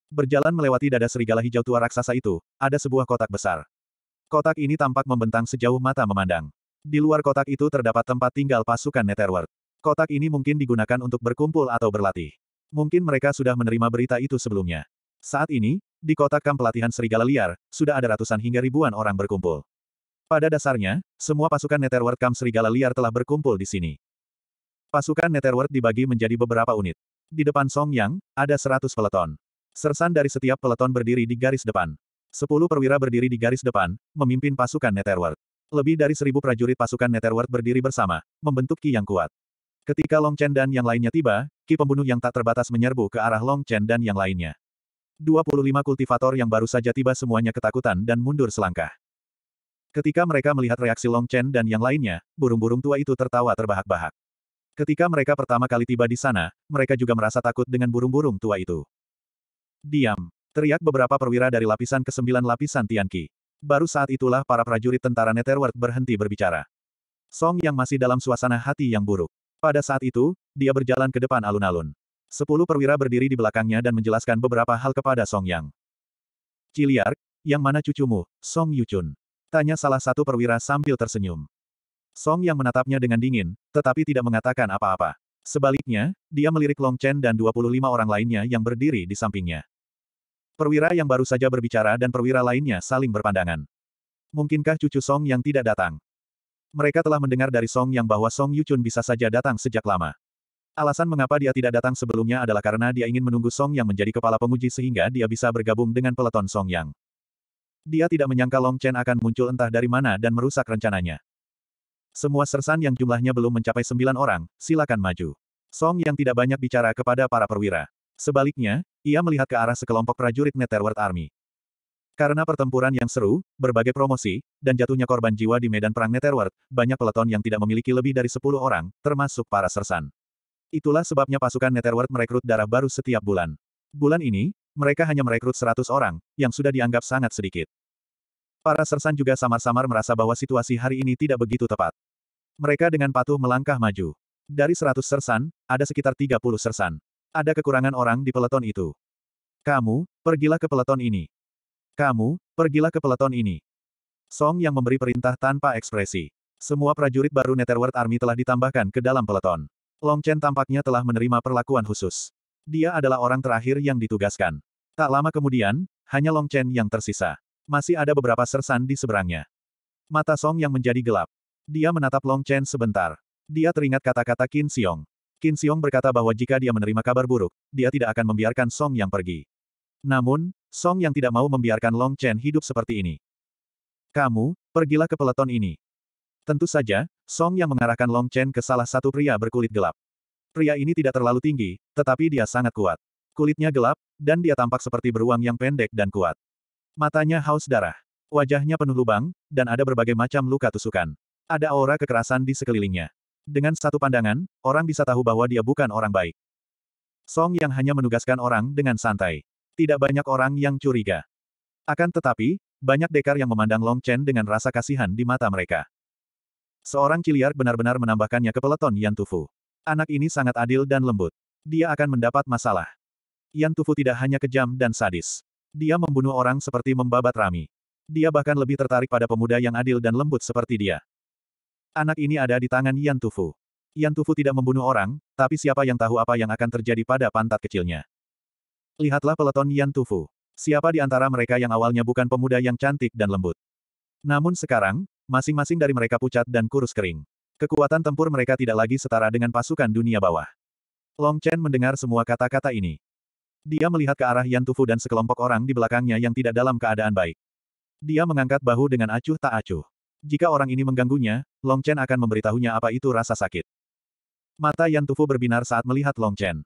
Berjalan melewati dada serigala hijau tua raksasa itu, ada sebuah kotak besar. Kotak ini tampak membentang sejauh mata memandang. Di luar kotak itu terdapat tempat tinggal pasukan Netherworld. Kotak ini mungkin digunakan untuk berkumpul atau berlatih. Mungkin mereka sudah menerima berita itu sebelumnya. Saat ini, di kotak kamp pelatihan serigala liar, sudah ada ratusan hingga ribuan orang berkumpul. Pada dasarnya, semua pasukan Netherworld kamp serigala liar telah berkumpul di sini. Pasukan Netherworld dibagi menjadi beberapa unit. Di depan Song Yang, ada 100 peleton. Sersan dari setiap peleton berdiri di garis depan. Sepuluh perwira berdiri di garis depan, memimpin pasukan Netherworld. Lebih dari seribu prajurit pasukan Netherworld berdiri bersama, membentuk Ki yang kuat. Ketika Long Chen dan yang lainnya tiba, Ki pembunuh yang tak terbatas menyerbu ke arah Long Chen dan yang lainnya. 25 kultivator yang baru saja tiba semuanya ketakutan dan mundur selangkah. Ketika mereka melihat reaksi Long Chen dan yang lainnya, burung-burung tua itu tertawa terbahak-bahak. Ketika mereka pertama kali tiba di sana, mereka juga merasa takut dengan burung-burung tua itu. Diam! Teriak beberapa perwira dari lapisan ke-9 lapisan Tianqi. Baru saat itulah para prajurit tentara Netherworld berhenti berbicara. Song yang masih dalam suasana hati yang buruk. Pada saat itu, dia berjalan ke depan alun-alun. Sepuluh perwira berdiri di belakangnya dan menjelaskan beberapa hal kepada Song Yang. Ciliark, yang mana cucumu, Song Yuchun? Tanya salah satu perwira sambil tersenyum. Song Yang menatapnya dengan dingin, tetapi tidak mengatakan apa-apa. Sebaliknya, dia melirik Long Chen dan 25 orang lainnya yang berdiri di sampingnya. Perwira yang baru saja berbicara dan perwira lainnya saling berpandangan. Mungkinkah cucu Song yang tidak datang? Mereka telah mendengar dari Song yang bahwa Song Yuchun bisa saja datang sejak lama. Alasan mengapa dia tidak datang sebelumnya adalah karena dia ingin menunggu Song yang menjadi kepala penguji sehingga dia bisa bergabung dengan peleton Song Yang. Dia tidak menyangka Long Chen akan muncul entah dari mana dan merusak rencananya. Semua sersan yang jumlahnya belum mencapai sembilan orang, silakan maju. Song yang tidak banyak bicara kepada para perwira. Sebaliknya, ia melihat ke arah sekelompok prajurit Netherworld Army. Karena pertempuran yang seru, berbagai promosi, dan jatuhnya korban jiwa di medan perang Netherworld, banyak peleton yang tidak memiliki lebih dari 10 orang, termasuk para sersan. Itulah sebabnya pasukan Netherworld merekrut darah baru setiap bulan. Bulan ini, mereka hanya merekrut 100 orang, yang sudah dianggap sangat sedikit. Para sersan juga samar-samar merasa bahwa situasi hari ini tidak begitu tepat. Mereka dengan patuh melangkah maju. Dari 100 sersan, ada sekitar 30 sersan. Ada kekurangan orang di peleton itu. Kamu, pergilah ke peleton ini. Kamu, pergilah ke peleton ini. Song yang memberi perintah tanpa ekspresi. Semua prajurit baru Netherworld Army telah ditambahkan ke dalam peleton. Long Chen tampaknya telah menerima perlakuan khusus. Dia adalah orang terakhir yang ditugaskan. Tak lama kemudian, hanya Long Chen yang tersisa. Masih ada beberapa sersan di seberangnya. Mata Song yang menjadi gelap. Dia menatap Long Chen sebentar. Dia teringat kata-kata Qin Xiong. Qin Xiong berkata bahwa jika dia menerima kabar buruk, dia tidak akan membiarkan Song Yang pergi. Namun, Song Yang tidak mau membiarkan Long Chen hidup seperti ini. Kamu, pergilah ke peleton ini. Tentu saja, Song Yang mengarahkan Long Chen ke salah satu pria berkulit gelap. Pria ini tidak terlalu tinggi, tetapi dia sangat kuat. Kulitnya gelap, dan dia tampak seperti beruang yang pendek dan kuat. Matanya haus darah. Wajahnya penuh lubang, dan ada berbagai macam luka tusukan. Ada aura kekerasan di sekelilingnya. Dengan satu pandangan, orang bisa tahu bahwa dia bukan orang baik. Song yang hanya menugaskan orang dengan santai. Tidak banyak orang yang curiga. Akan tetapi, banyak dekar yang memandang Long Chen dengan rasa kasihan di mata mereka. Seorang ciliar benar-benar menambahkannya ke peleton Yan Tufu. Anak ini sangat adil dan lembut. Dia akan mendapat masalah. Yan Tufu tidak hanya kejam dan sadis. Dia membunuh orang seperti membabat rami. Dia bahkan lebih tertarik pada pemuda yang adil dan lembut seperti dia. Anak ini ada di tangan Yan Tufu. Yan Tufu tidak membunuh orang, tapi siapa yang tahu apa yang akan terjadi pada pantat kecilnya. Lihatlah peleton Yan Tufu. Siapa di antara mereka yang awalnya bukan pemuda yang cantik dan lembut. Namun sekarang, masing-masing dari mereka pucat dan kurus kering. Kekuatan tempur mereka tidak lagi setara dengan pasukan dunia bawah. Long Chen mendengar semua kata-kata ini. Dia melihat ke arah Yan Tufu dan sekelompok orang di belakangnya yang tidak dalam keadaan baik. Dia mengangkat bahu dengan acuh tak acuh. Jika orang ini mengganggunya, Long Chen akan memberitahunya apa itu rasa sakit. Mata Yan Tufu berbinar saat melihat Long Chen.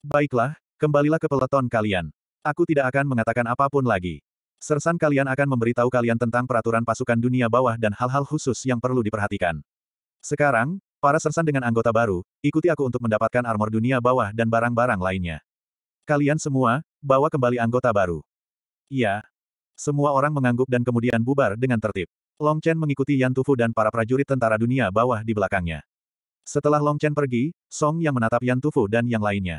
Baiklah, kembalilah ke peleton kalian. Aku tidak akan mengatakan apapun lagi. Sersan kalian akan memberitahu kalian tentang peraturan pasukan dunia bawah dan hal-hal khusus yang perlu diperhatikan. Sekarang, para sersan dengan anggota baru, ikuti aku untuk mendapatkan armor dunia bawah dan barang-barang lainnya. Kalian semua, bawa kembali anggota baru. Iya. Semua orang mengangguk dan kemudian bubar dengan tertib. Long Chen mengikuti Yan Tufu dan para prajurit tentara dunia bawah di belakangnya. Setelah Long Chen pergi, Song yang menatap Yan Tufu dan yang lainnya.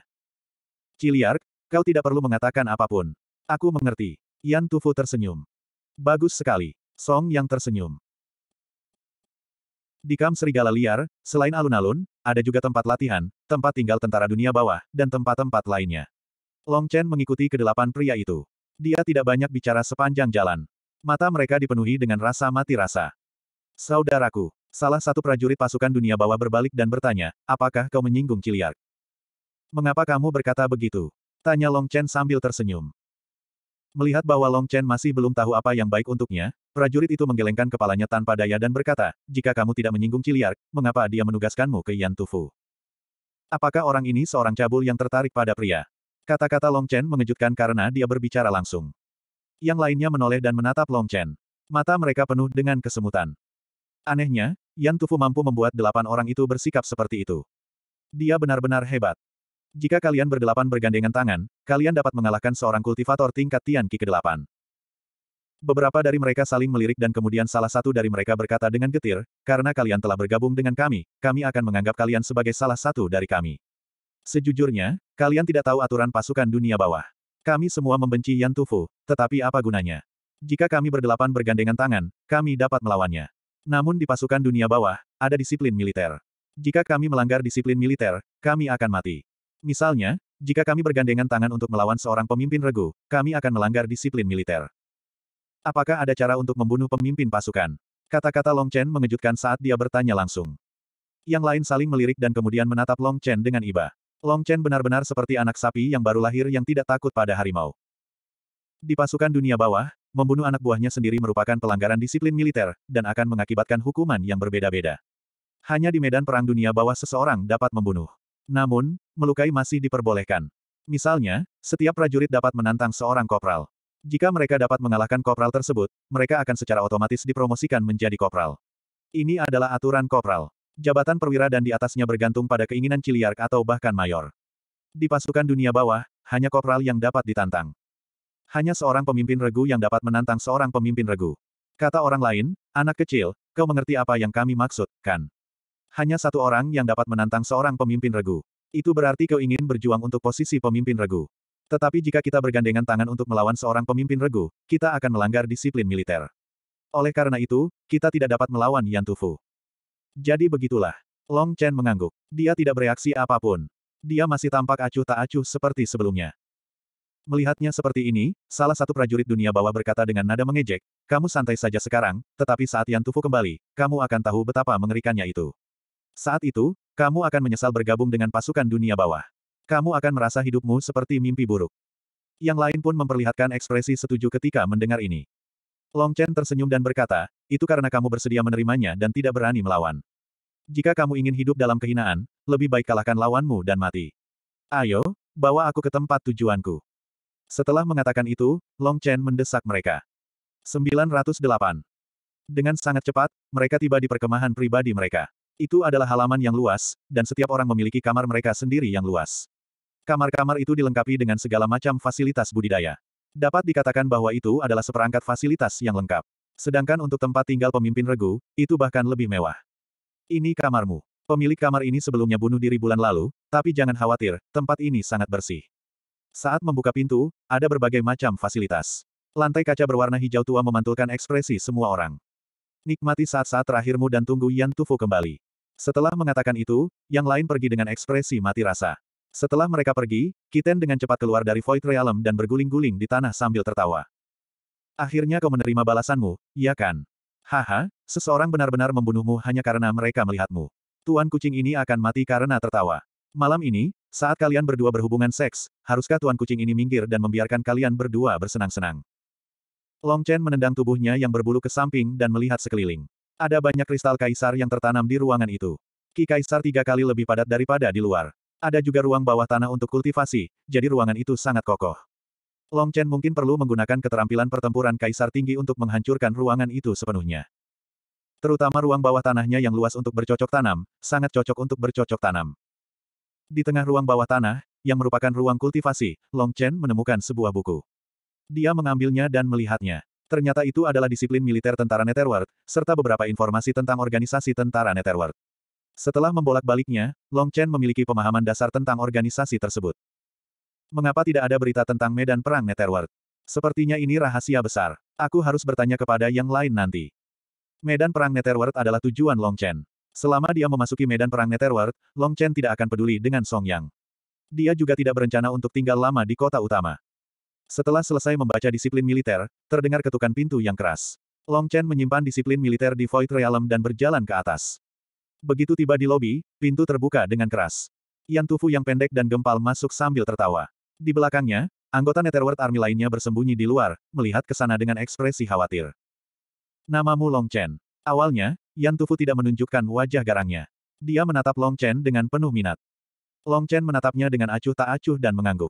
Ciliark, kau tidak perlu mengatakan apapun. Aku mengerti. Yan Tufu tersenyum. Bagus sekali. Song yang tersenyum. Di kam serigala liar, selain alun-alun, ada juga tempat latihan, tempat tinggal tentara dunia bawah, dan tempat-tempat lainnya. Long Chen mengikuti kedelapan pria itu. Dia tidak banyak bicara sepanjang jalan. Mata mereka dipenuhi dengan rasa mati rasa. Saudaraku, salah satu prajurit pasukan dunia bawah berbalik dan bertanya, apakah kau menyinggung Ciliar? Mengapa kamu berkata begitu? Tanya Long Chen sambil tersenyum. Melihat bahwa Long Chen masih belum tahu apa yang baik untuknya, prajurit itu menggelengkan kepalanya tanpa daya dan berkata, jika kamu tidak menyinggung Ciliar, mengapa dia menugaskanmu ke Yan Tufu? Apakah orang ini seorang cabul yang tertarik pada pria? Kata-kata Long Chen mengejutkan karena dia berbicara langsung. Yang lainnya menoleh dan menatap Long Chen. Mata mereka penuh dengan kesemutan. Anehnya, Yan Tufu mampu membuat delapan orang itu bersikap seperti itu. Dia benar-benar hebat. Jika kalian berdelapan bergandengan tangan, kalian dapat mengalahkan seorang kultivator tingkat Tian Qi ke-8. Beberapa dari mereka saling melirik dan kemudian salah satu dari mereka berkata dengan getir, karena kalian telah bergabung dengan kami, kami akan menganggap kalian sebagai salah satu dari kami. Sejujurnya, kalian tidak tahu aturan pasukan dunia bawah. Kami semua membenci Yan Tufu, tetapi apa gunanya? Jika kami berdelapan bergandengan tangan, kami dapat melawannya. Namun di pasukan dunia bawah, ada disiplin militer. Jika kami melanggar disiplin militer, kami akan mati. Misalnya, jika kami bergandengan tangan untuk melawan seorang pemimpin regu, kami akan melanggar disiplin militer. Apakah ada cara untuk membunuh pemimpin pasukan? Kata-kata Long Chen mengejutkan saat dia bertanya langsung. Yang lain saling melirik dan kemudian menatap Long Chen dengan iba. Long Chen benar-benar seperti anak sapi yang baru lahir yang tidak takut pada harimau. Di pasukan dunia bawah, membunuh anak buahnya sendiri merupakan pelanggaran disiplin militer, dan akan mengakibatkan hukuman yang berbeda-beda. Hanya di medan perang dunia bawah seseorang dapat membunuh. Namun, melukai masih diperbolehkan. Misalnya, setiap prajurit dapat menantang seorang kopral. Jika mereka dapat mengalahkan kopral tersebut, mereka akan secara otomatis dipromosikan menjadi kopral. Ini adalah aturan kopral. Jabatan perwira dan di atasnya bergantung pada keinginan ciliark atau bahkan mayor. Di pasukan dunia bawah, hanya kopral yang dapat ditantang. Hanya seorang pemimpin regu yang dapat menantang seorang pemimpin regu. Kata orang lain, anak kecil, kau mengerti apa yang kami maksud, kan? Hanya satu orang yang dapat menantang seorang pemimpin regu. Itu berarti kau ingin berjuang untuk posisi pemimpin regu. Tetapi jika kita bergandengan tangan untuk melawan seorang pemimpin regu, kita akan melanggar disiplin militer. Oleh karena itu, kita tidak dapat melawan Yantufu. Tufu. Jadi begitulah. Long Chen mengangguk. Dia tidak bereaksi apapun. Dia masih tampak acuh tak acuh seperti sebelumnya. Melihatnya seperti ini, salah satu prajurit dunia bawah berkata dengan nada mengejek, kamu santai saja sekarang, tetapi saat Yan Tufu kembali, kamu akan tahu betapa mengerikannya itu. Saat itu, kamu akan menyesal bergabung dengan pasukan dunia bawah. Kamu akan merasa hidupmu seperti mimpi buruk. Yang lain pun memperlihatkan ekspresi setuju ketika mendengar ini. Long Chen tersenyum dan berkata, itu karena kamu bersedia menerimanya dan tidak berani melawan. Jika kamu ingin hidup dalam kehinaan, lebih baik kalahkan lawanmu dan mati. Ayo, bawa aku ke tempat tujuanku. Setelah mengatakan itu, Long Chen mendesak mereka. 908. Dengan sangat cepat, mereka tiba di perkemahan pribadi mereka. Itu adalah halaman yang luas, dan setiap orang memiliki kamar mereka sendiri yang luas. Kamar-kamar itu dilengkapi dengan segala macam fasilitas budidaya. Dapat dikatakan bahwa itu adalah seperangkat fasilitas yang lengkap. Sedangkan untuk tempat tinggal pemimpin regu, itu bahkan lebih mewah. Ini kamarmu. Pemilik kamar ini sebelumnya bunuh diri bulan lalu, tapi jangan khawatir, tempat ini sangat bersih. Saat membuka pintu, ada berbagai macam fasilitas. Lantai kaca berwarna hijau tua memantulkan ekspresi semua orang. Nikmati saat-saat terakhirmu dan tunggu Yan Tufu kembali. Setelah mengatakan itu, yang lain pergi dengan ekspresi mati rasa. Setelah mereka pergi, Kiten dengan cepat keluar dari Void Realm dan berguling-guling di tanah sambil tertawa. Akhirnya kau menerima balasanmu, ya kan? Haha, seseorang benar-benar membunuhmu hanya karena mereka melihatmu. Tuan kucing ini akan mati karena tertawa. Malam ini, saat kalian berdua berhubungan seks, haruskah tuan kucing ini minggir dan membiarkan kalian berdua bersenang-senang? Long Chen menendang tubuhnya yang berbulu ke samping dan melihat sekeliling. Ada banyak kristal kaisar yang tertanam di ruangan itu. Ki kaisar tiga kali lebih padat daripada di luar. Ada juga ruang bawah tanah untuk kultivasi, jadi ruangan itu sangat kokoh. Long Chen mungkin perlu menggunakan keterampilan pertempuran kaisar tinggi untuk menghancurkan ruangan itu sepenuhnya. Terutama ruang bawah tanahnya yang luas untuk bercocok tanam, sangat cocok untuk bercocok tanam. Di tengah ruang bawah tanah, yang merupakan ruang kultivasi, Long Chen menemukan sebuah buku. Dia mengambilnya dan melihatnya. Ternyata itu adalah disiplin militer tentara Netherworld, serta beberapa informasi tentang organisasi tentara Netherworld. Setelah membolak-baliknya, Long Chen memiliki pemahaman dasar tentang organisasi tersebut. Mengapa tidak ada berita tentang medan perang Netherworld? Sepertinya ini rahasia besar. Aku harus bertanya kepada yang lain nanti. Medan perang Netherworld adalah tujuan Long Chen. Selama dia memasuki medan perang Netherworld, Chen tidak akan peduli dengan Song Yang. Dia juga tidak berencana untuk tinggal lama di kota utama. Setelah selesai membaca disiplin militer, terdengar ketukan pintu yang keras. Long Chen menyimpan disiplin militer di Void Realm dan berjalan ke atas. Begitu tiba di lobi, pintu terbuka dengan keras. Yan Tufu yang pendek dan gempal masuk sambil tertawa. Di belakangnya, anggota Netherworld Army lainnya bersembunyi di luar, melihat ke sana dengan ekspresi khawatir. Namamu Long Chen. Awalnya, Yan Tufu tidak menunjukkan wajah garangnya. Dia menatap Long Chen dengan penuh minat. Long Chen menatapnya dengan acuh tak acuh dan mengangguk.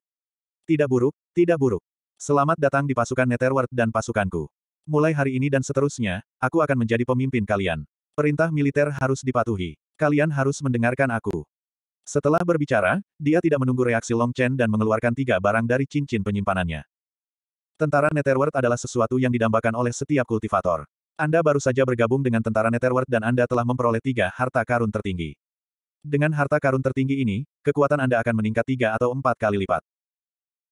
Tidak buruk, tidak buruk. Selamat datang di pasukan Netherworld dan pasukanku. Mulai hari ini dan seterusnya, aku akan menjadi pemimpin kalian. Perintah militer harus dipatuhi. Kalian harus mendengarkan aku. Setelah berbicara, dia tidak menunggu reaksi Long Chen dan mengeluarkan tiga barang dari cincin penyimpanannya. Tentara Netherworld adalah sesuatu yang didambakan oleh setiap kultivator. Anda baru saja bergabung dengan tentara Netherworld dan Anda telah memperoleh tiga harta karun tertinggi. Dengan harta karun tertinggi ini, kekuatan Anda akan meningkat tiga atau empat kali lipat.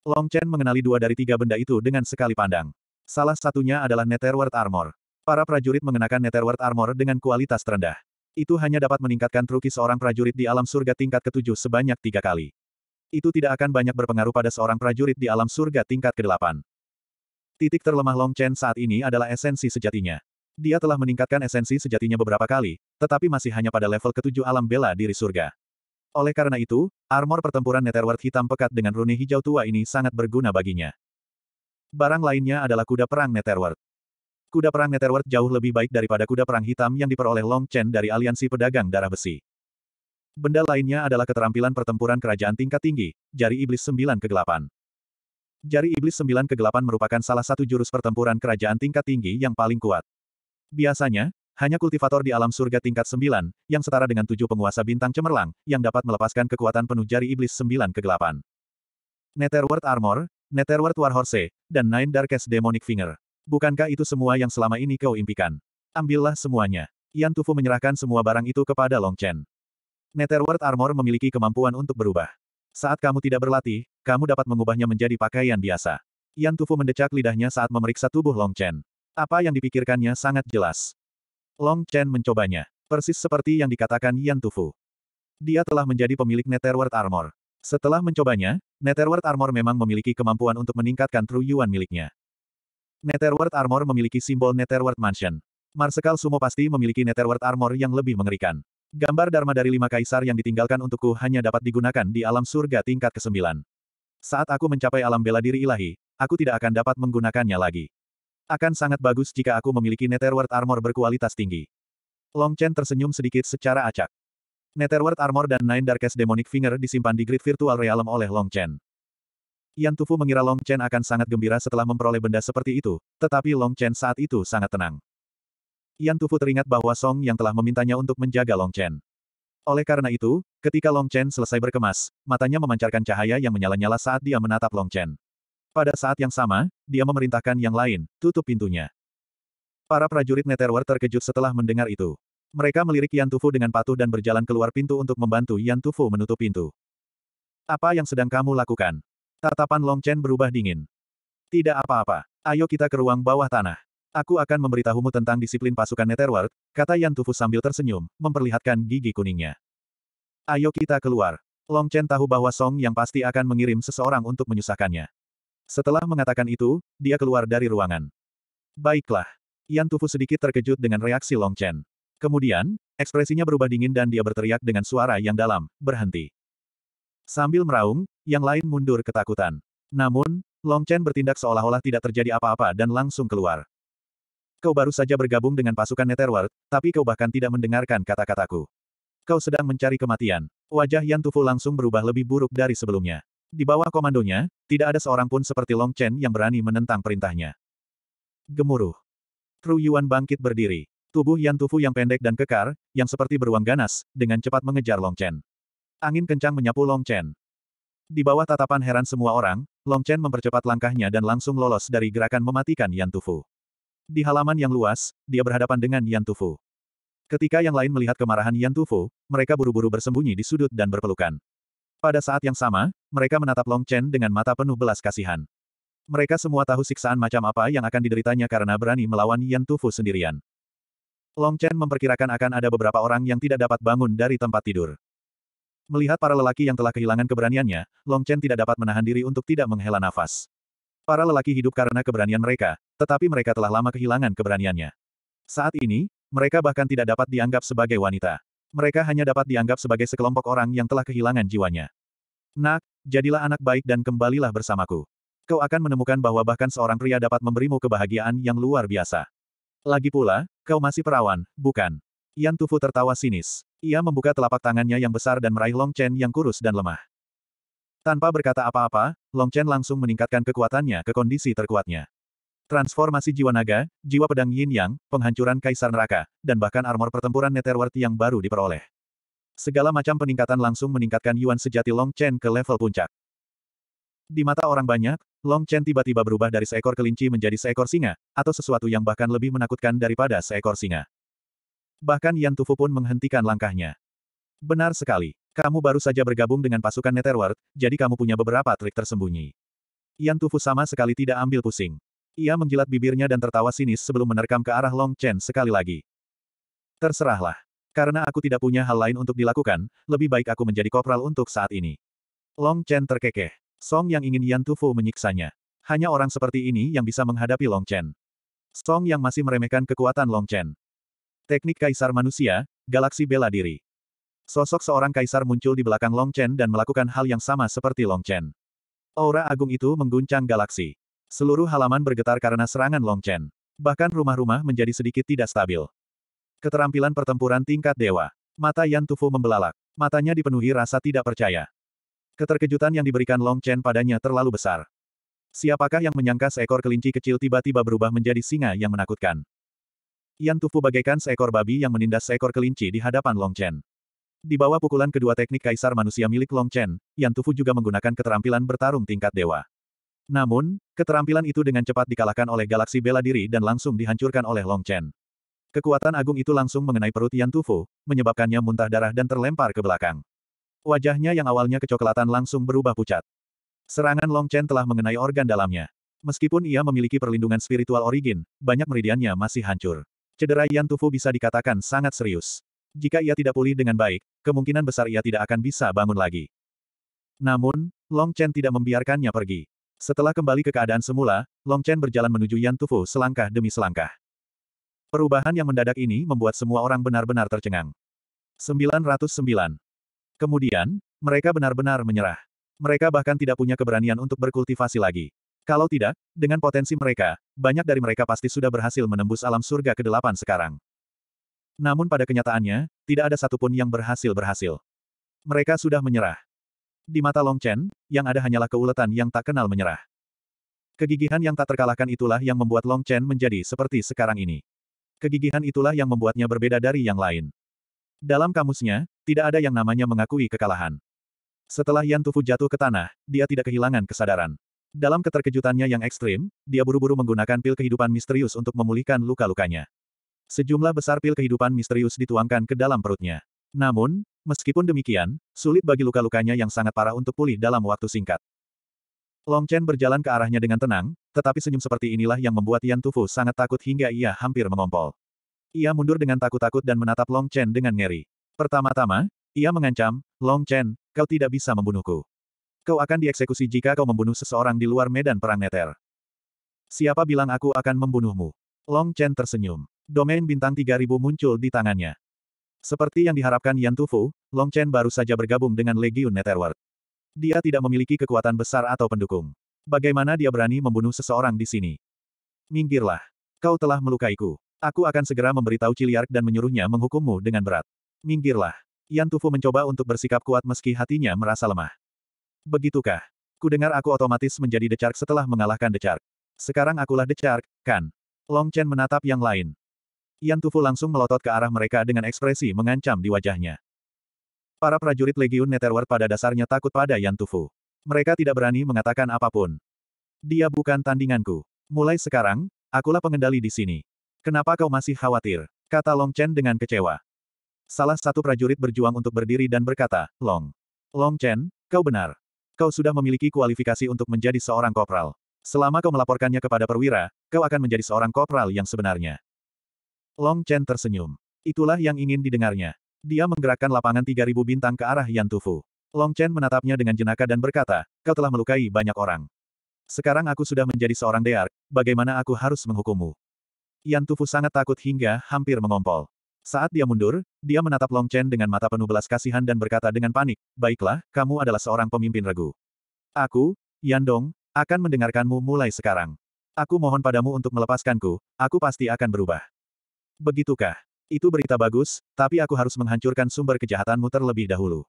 Long Chen mengenali dua dari tiga benda itu dengan sekali pandang. Salah satunya adalah Netherworld Armor. Para prajurit mengenakan Netherworld Armor dengan kualitas terendah. Itu hanya dapat meningkatkan truki seorang prajurit di alam surga tingkat ketujuh sebanyak tiga kali. Itu tidak akan banyak berpengaruh pada seorang prajurit di alam surga tingkat kedelapan. Titik terlemah Long Chen saat ini adalah esensi sejatinya. Dia telah meningkatkan esensi sejatinya beberapa kali, tetapi masih hanya pada level ketujuh alam bela diri surga. Oleh karena itu, armor pertempuran Netherworld hitam pekat dengan rune hijau tua ini sangat berguna baginya. Barang lainnya adalah kuda perang Netherworld kuda perang Netherworld jauh lebih baik daripada kuda perang hitam yang diperoleh Long Chen dari aliansi pedagang darah besi. Benda lainnya adalah keterampilan pertempuran kerajaan tingkat tinggi, jari iblis sembilan kegelapan. Jari iblis sembilan kegelapan merupakan salah satu jurus pertempuran kerajaan tingkat tinggi yang paling kuat. Biasanya, hanya kultivator di alam surga tingkat sembilan, yang setara dengan tujuh penguasa bintang cemerlang, yang dapat melepaskan kekuatan penuh jari iblis sembilan kegelapan. Netherworld Armor, Netherworld Warhorse, dan Nine Darkest Demonic Finger. Bukankah itu semua yang selama ini kau impikan? Ambillah semuanya. Yan Tufu menyerahkan semua barang itu kepada Long Chen. Netherworld Armor memiliki kemampuan untuk berubah. Saat kamu tidak berlatih, kamu dapat mengubahnya menjadi pakaian biasa. Yan Tufu mendecak lidahnya saat memeriksa tubuh Long Chen. Apa yang dipikirkannya sangat jelas. Long Chen mencobanya. Persis seperti yang dikatakan Yan Tufu. Dia telah menjadi pemilik Netherworld Armor. Setelah mencobanya, Netherworld Armor memang memiliki kemampuan untuk meningkatkan True Yuan miliknya. Netherworld Armor memiliki simbol Netherworld Mansion. Marsekal Sumo pasti memiliki Netherworld Armor yang lebih mengerikan. Gambar Dharma dari lima kaisar yang ditinggalkan untukku hanya dapat digunakan di alam surga tingkat ke-9. Saat aku mencapai alam bela diri ilahi, aku tidak akan dapat menggunakannya lagi. Akan sangat bagus jika aku memiliki Netherworld Armor berkualitas tinggi. Long Chen tersenyum sedikit secara acak. Netherworld Armor dan Nine Darkest Demonic Finger disimpan di grid virtual realm oleh Long Chen. Yan Tufu mengira Long Chen akan sangat gembira setelah memperoleh benda seperti itu, tetapi Long Chen saat itu sangat tenang. Yan Tufu teringat bahwa Song yang telah memintanya untuk menjaga Long Chen. Oleh karena itu, ketika Long Chen selesai berkemas, matanya memancarkan cahaya yang menyala-nyala saat dia menatap Long Chen. Pada saat yang sama, dia memerintahkan yang lain, tutup pintunya. Para prajurit Netterwar terkejut setelah mendengar itu. Mereka melirik Yan Tufu dengan patuh dan berjalan keluar pintu untuk membantu Yan Tufu menutup pintu. Apa yang sedang kamu lakukan? Tatapan Long Chen berubah dingin. Tidak apa-apa. Ayo kita ke ruang bawah tanah. Aku akan memberitahumu tentang disiplin pasukan Netherworld, kata Yan Tufu sambil tersenyum, memperlihatkan gigi kuningnya. Ayo kita keluar. Long Chen tahu bahwa Song yang pasti akan mengirim seseorang untuk menyusahkannya. Setelah mengatakan itu, dia keluar dari ruangan. Baiklah. Yan Tufu sedikit terkejut dengan reaksi Long Chen. Kemudian, ekspresinya berubah dingin dan dia berteriak dengan suara yang dalam, berhenti. Sambil meraung, yang lain mundur ketakutan. Namun, Long Chen bertindak seolah-olah tidak terjadi apa-apa dan langsung keluar. Kau baru saja bergabung dengan pasukan Netherworld, tapi kau bahkan tidak mendengarkan kata-kataku. Kau sedang mencari kematian. Wajah Yan Tufu langsung berubah lebih buruk dari sebelumnya. Di bawah komandonya, tidak ada seorang pun seperti Long Chen yang berani menentang perintahnya. Gemuruh. Tru Yuan bangkit berdiri. Tubuh Yan Tufu yang pendek dan kekar, yang seperti beruang ganas, dengan cepat mengejar Long Chen. Angin kencang menyapu Long Chen. Di bawah tatapan heran semua orang, Long Chen mempercepat langkahnya dan langsung lolos dari gerakan mematikan Yan Tufu. Di halaman yang luas, dia berhadapan dengan Yan Tufu. Ketika yang lain melihat kemarahan Yan Tufu, mereka buru-buru bersembunyi di sudut dan berpelukan. Pada saat yang sama, mereka menatap Long Chen dengan mata penuh belas kasihan. Mereka semua tahu siksaan macam apa yang akan dideritanya karena berani melawan Yan Tufu sendirian. Long Chen memperkirakan akan ada beberapa orang yang tidak dapat bangun dari tempat tidur. Melihat para lelaki yang telah kehilangan keberaniannya, Long Chen tidak dapat menahan diri untuk tidak menghela nafas. Para lelaki hidup karena keberanian mereka, tetapi mereka telah lama kehilangan keberaniannya. Saat ini, mereka bahkan tidak dapat dianggap sebagai wanita. Mereka hanya dapat dianggap sebagai sekelompok orang yang telah kehilangan jiwanya. Nak, jadilah anak baik dan kembalilah bersamaku. Kau akan menemukan bahwa bahkan seorang pria dapat memberimu kebahagiaan yang luar biasa. Lagi pula, kau masih perawan, bukan? Yan Tufu tertawa sinis. Ia membuka telapak tangannya yang besar dan meraih Long Chen yang kurus dan lemah. Tanpa berkata apa-apa, Long Chen langsung meningkatkan kekuatannya ke kondisi terkuatnya. Transformasi jiwa naga, jiwa pedang yin yang, penghancuran kaisar neraka, dan bahkan armor pertempuran Netherworld yang baru diperoleh. Segala macam peningkatan langsung meningkatkan Yuan sejati Long Chen ke level puncak. Di mata orang banyak, Long Chen tiba-tiba berubah dari seekor kelinci menjadi seekor singa, atau sesuatu yang bahkan lebih menakutkan daripada seekor singa. Bahkan Yan Tufu pun menghentikan langkahnya. Benar sekali. Kamu baru saja bergabung dengan pasukan Netherworld, jadi kamu punya beberapa trik tersembunyi. Yan Tufu sama sekali tidak ambil pusing. Ia menjilat bibirnya dan tertawa sinis sebelum menerkam ke arah Long Chen sekali lagi. Terserahlah. Karena aku tidak punya hal lain untuk dilakukan, lebih baik aku menjadi kopral untuk saat ini. Long Chen terkekeh. Song yang ingin Yan Tufu menyiksanya. Hanya orang seperti ini yang bisa menghadapi Long Chen. Song yang masih meremehkan kekuatan Long Chen. Teknik Kaisar Manusia, Galaksi Bela Diri. Sosok seorang kaisar muncul di belakang Long Chen dan melakukan hal yang sama seperti Long Chen. Aura agung itu mengguncang galaksi. Seluruh halaman bergetar karena serangan Long Chen. Bahkan rumah-rumah menjadi sedikit tidak stabil. Keterampilan pertempuran tingkat dewa. Mata Yan Tufu membelalak. Matanya dipenuhi rasa tidak percaya. Keterkejutan yang diberikan Long Chen padanya terlalu besar. Siapakah yang menyangka seekor kelinci kecil tiba-tiba berubah menjadi singa yang menakutkan? Yan Tufu bagaikan seekor babi yang menindas seekor kelinci di hadapan Long Chen. Di bawah pukulan kedua teknik kaisar manusia milik Long Chen, Yan Tufu juga menggunakan keterampilan bertarung tingkat dewa. Namun, keterampilan itu dengan cepat dikalahkan oleh galaksi bela diri dan langsung dihancurkan oleh Long Chen. Kekuatan agung itu langsung mengenai perut Yan Tufu, menyebabkannya muntah darah dan terlempar ke belakang. Wajahnya yang awalnya kecoklatan langsung berubah pucat. Serangan Long Chen telah mengenai organ dalamnya. Meskipun ia memiliki perlindungan spiritual origin, banyak meridiannya masih hancur. Cedera Yan Tufu bisa dikatakan sangat serius. Jika ia tidak pulih dengan baik, kemungkinan besar ia tidak akan bisa bangun lagi. Namun, Long Chen tidak membiarkannya pergi. Setelah kembali ke keadaan semula, Long Chen berjalan menuju Yan Tufu selangkah demi selangkah. Perubahan yang mendadak ini membuat semua orang benar-benar tercengang. 909. Kemudian, mereka benar-benar menyerah. Mereka bahkan tidak punya keberanian untuk berkultivasi lagi. Kalau tidak, dengan potensi mereka, banyak dari mereka pasti sudah berhasil menembus alam surga ke-8 sekarang. Namun pada kenyataannya, tidak ada satupun yang berhasil-berhasil. Mereka sudah menyerah. Di mata Long Chen, yang ada hanyalah keuletan yang tak kenal menyerah. Kegigihan yang tak terkalahkan itulah yang membuat Long Chen menjadi seperti sekarang ini. Kegigihan itulah yang membuatnya berbeda dari yang lain. Dalam kamusnya, tidak ada yang namanya mengakui kekalahan. Setelah Yan Tufu jatuh ke tanah, dia tidak kehilangan kesadaran. Dalam keterkejutannya yang ekstrim, dia buru-buru menggunakan pil kehidupan misterius untuk memulihkan luka-lukanya. Sejumlah besar pil kehidupan misterius dituangkan ke dalam perutnya. Namun, meskipun demikian, sulit bagi luka-lukanya yang sangat parah untuk pulih dalam waktu singkat. Long Chen berjalan ke arahnya dengan tenang, tetapi senyum seperti inilah yang membuat Yan Tufu sangat takut hingga ia hampir mengompol. Ia mundur dengan takut-takut dan menatap Long Chen dengan ngeri. Pertama-tama, ia mengancam, Long Chen, kau tidak bisa membunuhku. Kau akan dieksekusi jika kau membunuh seseorang di luar medan perang Neter. Siapa bilang aku akan membunuhmu? Long Chen tersenyum. Domain bintang 3000 muncul di tangannya. Seperti yang diharapkan Yan Tufu, Long Chen baru saja bergabung dengan Legion Netherworld. Dia tidak memiliki kekuatan besar atau pendukung. Bagaimana dia berani membunuh seseorang di sini? Minggirlah. Kau telah melukaiku. Aku akan segera memberitahu Ciliark dan menyuruhnya menghukummu dengan berat. Minggirlah. Yan Tufu mencoba untuk bersikap kuat meski hatinya merasa lemah. Begitukah? Kudengar aku otomatis menjadi The setelah mengalahkan The Sekarang akulah The kan? Long Chen menatap yang lain. Yan Tufu langsung melotot ke arah mereka dengan ekspresi mengancam di wajahnya. Para prajurit Legiun Netherworld pada dasarnya takut pada Yan Tufu. Mereka tidak berani mengatakan apapun. Dia bukan tandinganku. Mulai sekarang, akulah pengendali di sini. Kenapa kau masih khawatir? Kata Long Chen dengan kecewa. Salah satu prajurit berjuang untuk berdiri dan berkata, Long. Long Chen, kau benar. Kau sudah memiliki kualifikasi untuk menjadi seorang kopral. Selama kau melaporkannya kepada perwira, kau akan menjadi seorang kopral yang sebenarnya. Long Chen tersenyum. Itulah yang ingin didengarnya. Dia menggerakkan lapangan 3000 bintang ke arah Yan Tufu. Long Chen menatapnya dengan jenaka dan berkata, kau telah melukai banyak orang. Sekarang aku sudah menjadi seorang dear, bagaimana aku harus menghukummu? Yan Tufu sangat takut hingga hampir mengompol. Saat dia mundur, dia menatap Long Chen dengan mata penuh belas kasihan dan berkata dengan panik, Baiklah, kamu adalah seorang pemimpin regu. Aku, Yandong, akan mendengarkanmu mulai sekarang. Aku mohon padamu untuk melepaskanku, aku pasti akan berubah. Begitukah? Itu berita bagus, tapi aku harus menghancurkan sumber kejahatanmu terlebih dahulu.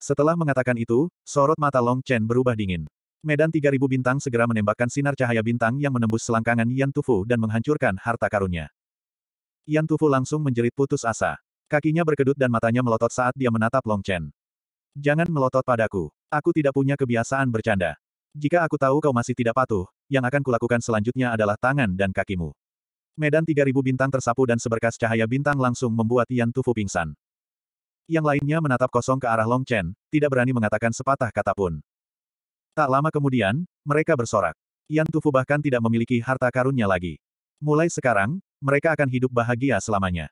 Setelah mengatakan itu, sorot mata Long Chen berubah dingin. Medan 3000 bintang segera menembakkan sinar cahaya bintang yang menembus selangkangan Yan Tufu dan menghancurkan harta karunnya. Yan Tufu langsung menjerit putus asa. Kakinya berkedut dan matanya melotot saat dia menatap Long Chen. Jangan melotot padaku. Aku tidak punya kebiasaan bercanda. Jika aku tahu kau masih tidak patuh, yang akan kulakukan selanjutnya adalah tangan dan kakimu. Medan 3000 bintang tersapu dan seberkas cahaya bintang langsung membuat Yan Tufu pingsan. Yang lainnya menatap kosong ke arah Long Chen, tidak berani mengatakan sepatah kata pun. Tak lama kemudian, mereka bersorak. Yan Tufu bahkan tidak memiliki harta karunnya lagi. Mulai sekarang, mereka akan hidup bahagia selamanya.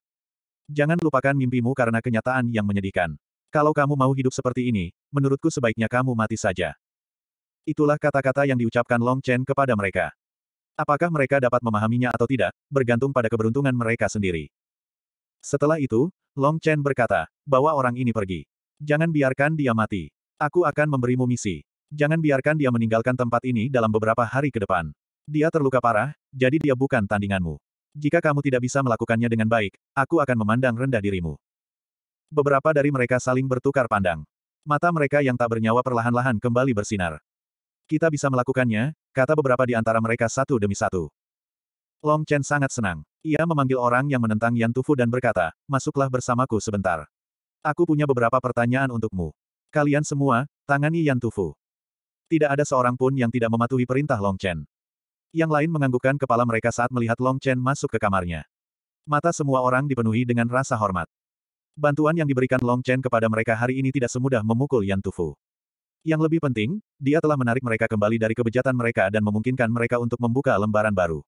Jangan lupakan mimpimu karena kenyataan yang menyedihkan. Kalau kamu mau hidup seperti ini, menurutku sebaiknya kamu mati saja. Itulah kata-kata yang diucapkan Long Chen kepada mereka. Apakah mereka dapat memahaminya atau tidak, bergantung pada keberuntungan mereka sendiri. Setelah itu, Long Chen berkata, bawa orang ini pergi. Jangan biarkan dia mati. Aku akan memberimu misi. Jangan biarkan dia meninggalkan tempat ini dalam beberapa hari ke depan. Dia terluka parah, jadi dia bukan tandinganmu. Jika kamu tidak bisa melakukannya dengan baik, aku akan memandang rendah dirimu. Beberapa dari mereka saling bertukar pandang. Mata mereka yang tak bernyawa perlahan-lahan kembali bersinar. Kita bisa melakukannya, kata beberapa di antara mereka satu demi satu. Long Chen sangat senang. Ia memanggil orang yang menentang Yan Tufu dan berkata, masuklah bersamaku sebentar. Aku punya beberapa pertanyaan untukmu. Kalian semua, tangani Yan Tufu. Tidak ada seorang pun yang tidak mematuhi perintah Long Chen. Yang lain menganggukkan kepala mereka saat melihat Long Chen masuk ke kamarnya. Mata semua orang dipenuhi dengan rasa hormat. Bantuan yang diberikan Long Chen kepada mereka hari ini tidak semudah memukul Yan Tufu. Yang lebih penting, dia telah menarik mereka kembali dari kebejatan mereka dan memungkinkan mereka untuk membuka lembaran baru.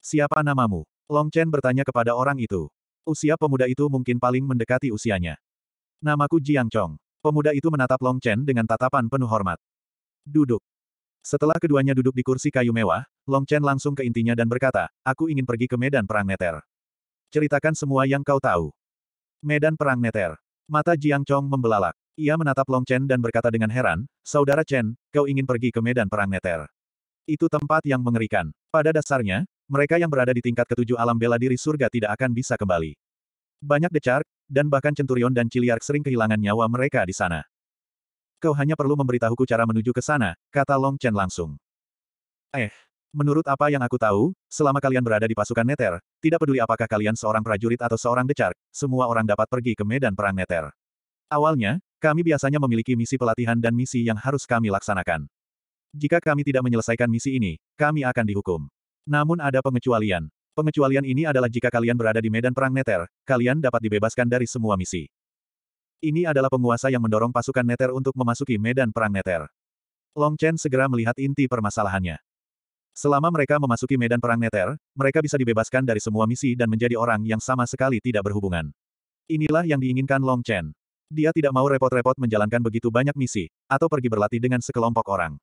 Siapa namamu? Long Chen bertanya kepada orang itu. Usia pemuda itu mungkin paling mendekati usianya. Namaku Jiang Chong. Pemuda itu menatap Long Chen dengan tatapan penuh hormat. Duduk. Setelah keduanya duduk di kursi kayu mewah, Long Chen langsung ke intinya dan berkata, aku ingin pergi ke medan perang neter. Ceritakan semua yang kau tahu. Medan perang neter. Mata Jiang Chong membelalak. Ia menatap Long Chen dan berkata dengan heran, Saudara Chen, kau ingin pergi ke medan perang neter. Itu tempat yang mengerikan. Pada dasarnya, mereka yang berada di tingkat ketujuh alam bela diri surga tidak akan bisa kembali. Banyak decar, dan bahkan Centurion dan Ciliark sering kehilangan nyawa mereka di sana. Kau hanya perlu memberitahuku cara menuju ke sana, kata Long Chen langsung. Eh, menurut apa yang aku tahu, selama kalian berada di pasukan Neter, tidak peduli apakah kalian seorang prajurit atau seorang decar, semua orang dapat pergi ke medan perang Neter. Awalnya, kami biasanya memiliki misi pelatihan dan misi yang harus kami laksanakan. Jika kami tidak menyelesaikan misi ini, kami akan dihukum. Namun ada pengecualian. Pengecualian ini adalah jika kalian berada di medan perang Neter, kalian dapat dibebaskan dari semua misi. Ini adalah penguasa yang mendorong pasukan Neter untuk memasuki medan perang Neter. Long Chen segera melihat inti permasalahannya. Selama mereka memasuki medan perang Neter, mereka bisa dibebaskan dari semua misi dan menjadi orang yang sama sekali tidak berhubungan. Inilah yang diinginkan Long Chen. Dia tidak mau repot-repot menjalankan begitu banyak misi, atau pergi berlatih dengan sekelompok orang.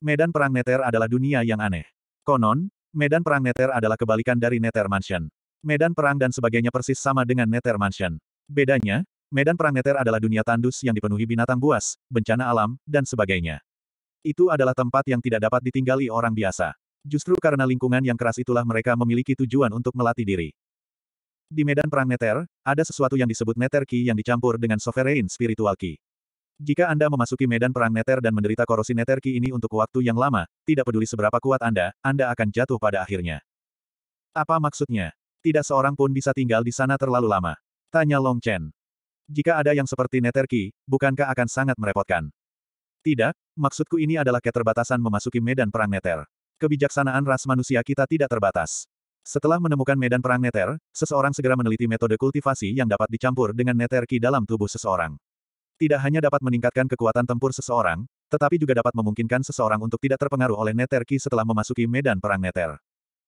Medan perang Neter adalah dunia yang aneh. Konon, medan perang Neter adalah kebalikan dari Neter Mansion. Medan perang dan sebagainya persis sama dengan Neter Mansion. Bedanya, Medan Perang Neter adalah dunia tandus yang dipenuhi binatang buas, bencana alam, dan sebagainya. Itu adalah tempat yang tidak dapat ditinggali orang biasa. Justru karena lingkungan yang keras itulah mereka memiliki tujuan untuk melatih diri. Di medan perang Neter, ada sesuatu yang disebut Neter Ki yang dicampur dengan Sovereign Spiritual Ki. Jika Anda memasuki medan perang Neter dan menderita korosi Neter Ki ini untuk waktu yang lama, tidak peduli seberapa kuat Anda, Anda akan jatuh pada akhirnya. Apa maksudnya? Tidak seorang pun bisa tinggal di sana terlalu lama. Tanya Long Chen. Jika ada yang seperti Neterki, bukankah akan sangat merepotkan? Tidak, maksudku ini adalah keterbatasan memasuki medan perang Neter. Kebijaksanaan ras manusia kita tidak terbatas. Setelah menemukan medan perang Neter, seseorang segera meneliti metode kultivasi yang dapat dicampur dengan Neterki dalam tubuh seseorang. Tidak hanya dapat meningkatkan kekuatan tempur seseorang, tetapi juga dapat memungkinkan seseorang untuk tidak terpengaruh oleh Neterki setelah memasuki medan perang Neter.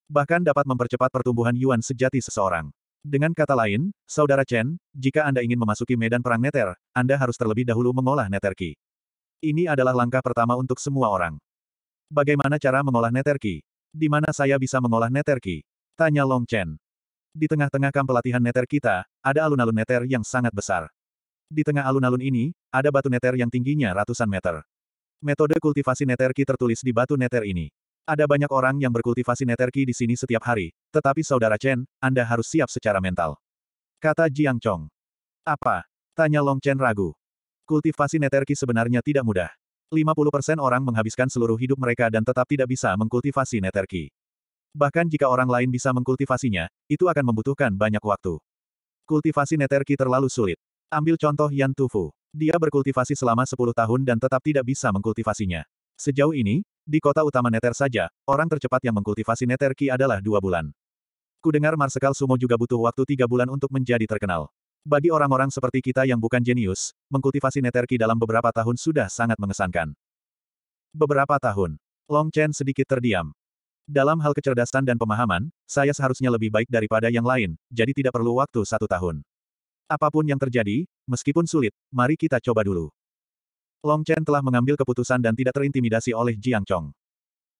Bahkan dapat mempercepat pertumbuhan Yuan sejati seseorang. Dengan kata lain, Saudara Chen, jika Anda ingin memasuki medan perang neter, Anda harus terlebih dahulu mengolah neterki. Ini adalah langkah pertama untuk semua orang. Bagaimana cara mengolah neterki? Di mana saya bisa mengolah neterki? Tanya Long Chen. Di tengah-tengah kamp pelatihan neter kita, ada alun-alun neter yang sangat besar. Di tengah alun-alun ini, ada batu neter yang tingginya ratusan meter. Metode kultivasi neterki tertulis di batu neter ini. Ada banyak orang yang berkultivasi neterki di sini setiap hari, tetapi saudara Chen, Anda harus siap secara mental. Kata Jiang Chong. Apa? Tanya Long Chen ragu. Kultivasi neterki sebenarnya tidak mudah. 50% orang menghabiskan seluruh hidup mereka dan tetap tidak bisa mengkultivasi neterki. Bahkan jika orang lain bisa mengkultivasinya, itu akan membutuhkan banyak waktu. Kultivasi neterki terlalu sulit. Ambil contoh Yan Tufu. Dia berkultivasi selama 10 tahun dan tetap tidak bisa mengkultivasinya. Sejauh ini, di kota utama Neter saja, orang tercepat yang mengkultivasi Neter Ki adalah dua bulan. Kudengar Marsekal Sumo juga butuh waktu tiga bulan untuk menjadi terkenal. Bagi orang-orang seperti kita yang bukan jenius, mengkultivasi Neter Ki dalam beberapa tahun sudah sangat mengesankan. Beberapa tahun. Long Chen sedikit terdiam. Dalam hal kecerdasan dan pemahaman, saya seharusnya lebih baik daripada yang lain, jadi tidak perlu waktu satu tahun. Apapun yang terjadi, meskipun sulit, mari kita coba dulu. Long Chen telah mengambil keputusan dan tidak terintimidasi oleh Jiang Chong.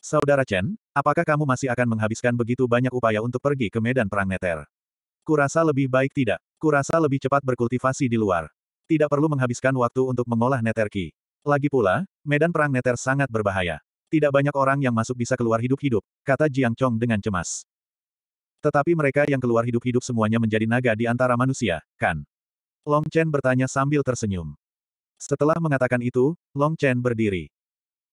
Saudara Chen, apakah kamu masih akan menghabiskan begitu banyak upaya untuk pergi ke medan perang neter? Kurasa lebih baik tidak. Kurasa lebih cepat berkultivasi di luar. Tidak perlu menghabiskan waktu untuk mengolah neterki. Lagi pula, medan perang neter sangat berbahaya. Tidak banyak orang yang masuk bisa keluar hidup-hidup, kata Jiang Chong dengan cemas. Tetapi mereka yang keluar hidup-hidup semuanya menjadi naga di antara manusia, kan? Long Chen bertanya sambil tersenyum. Setelah mengatakan itu, Long Chen berdiri.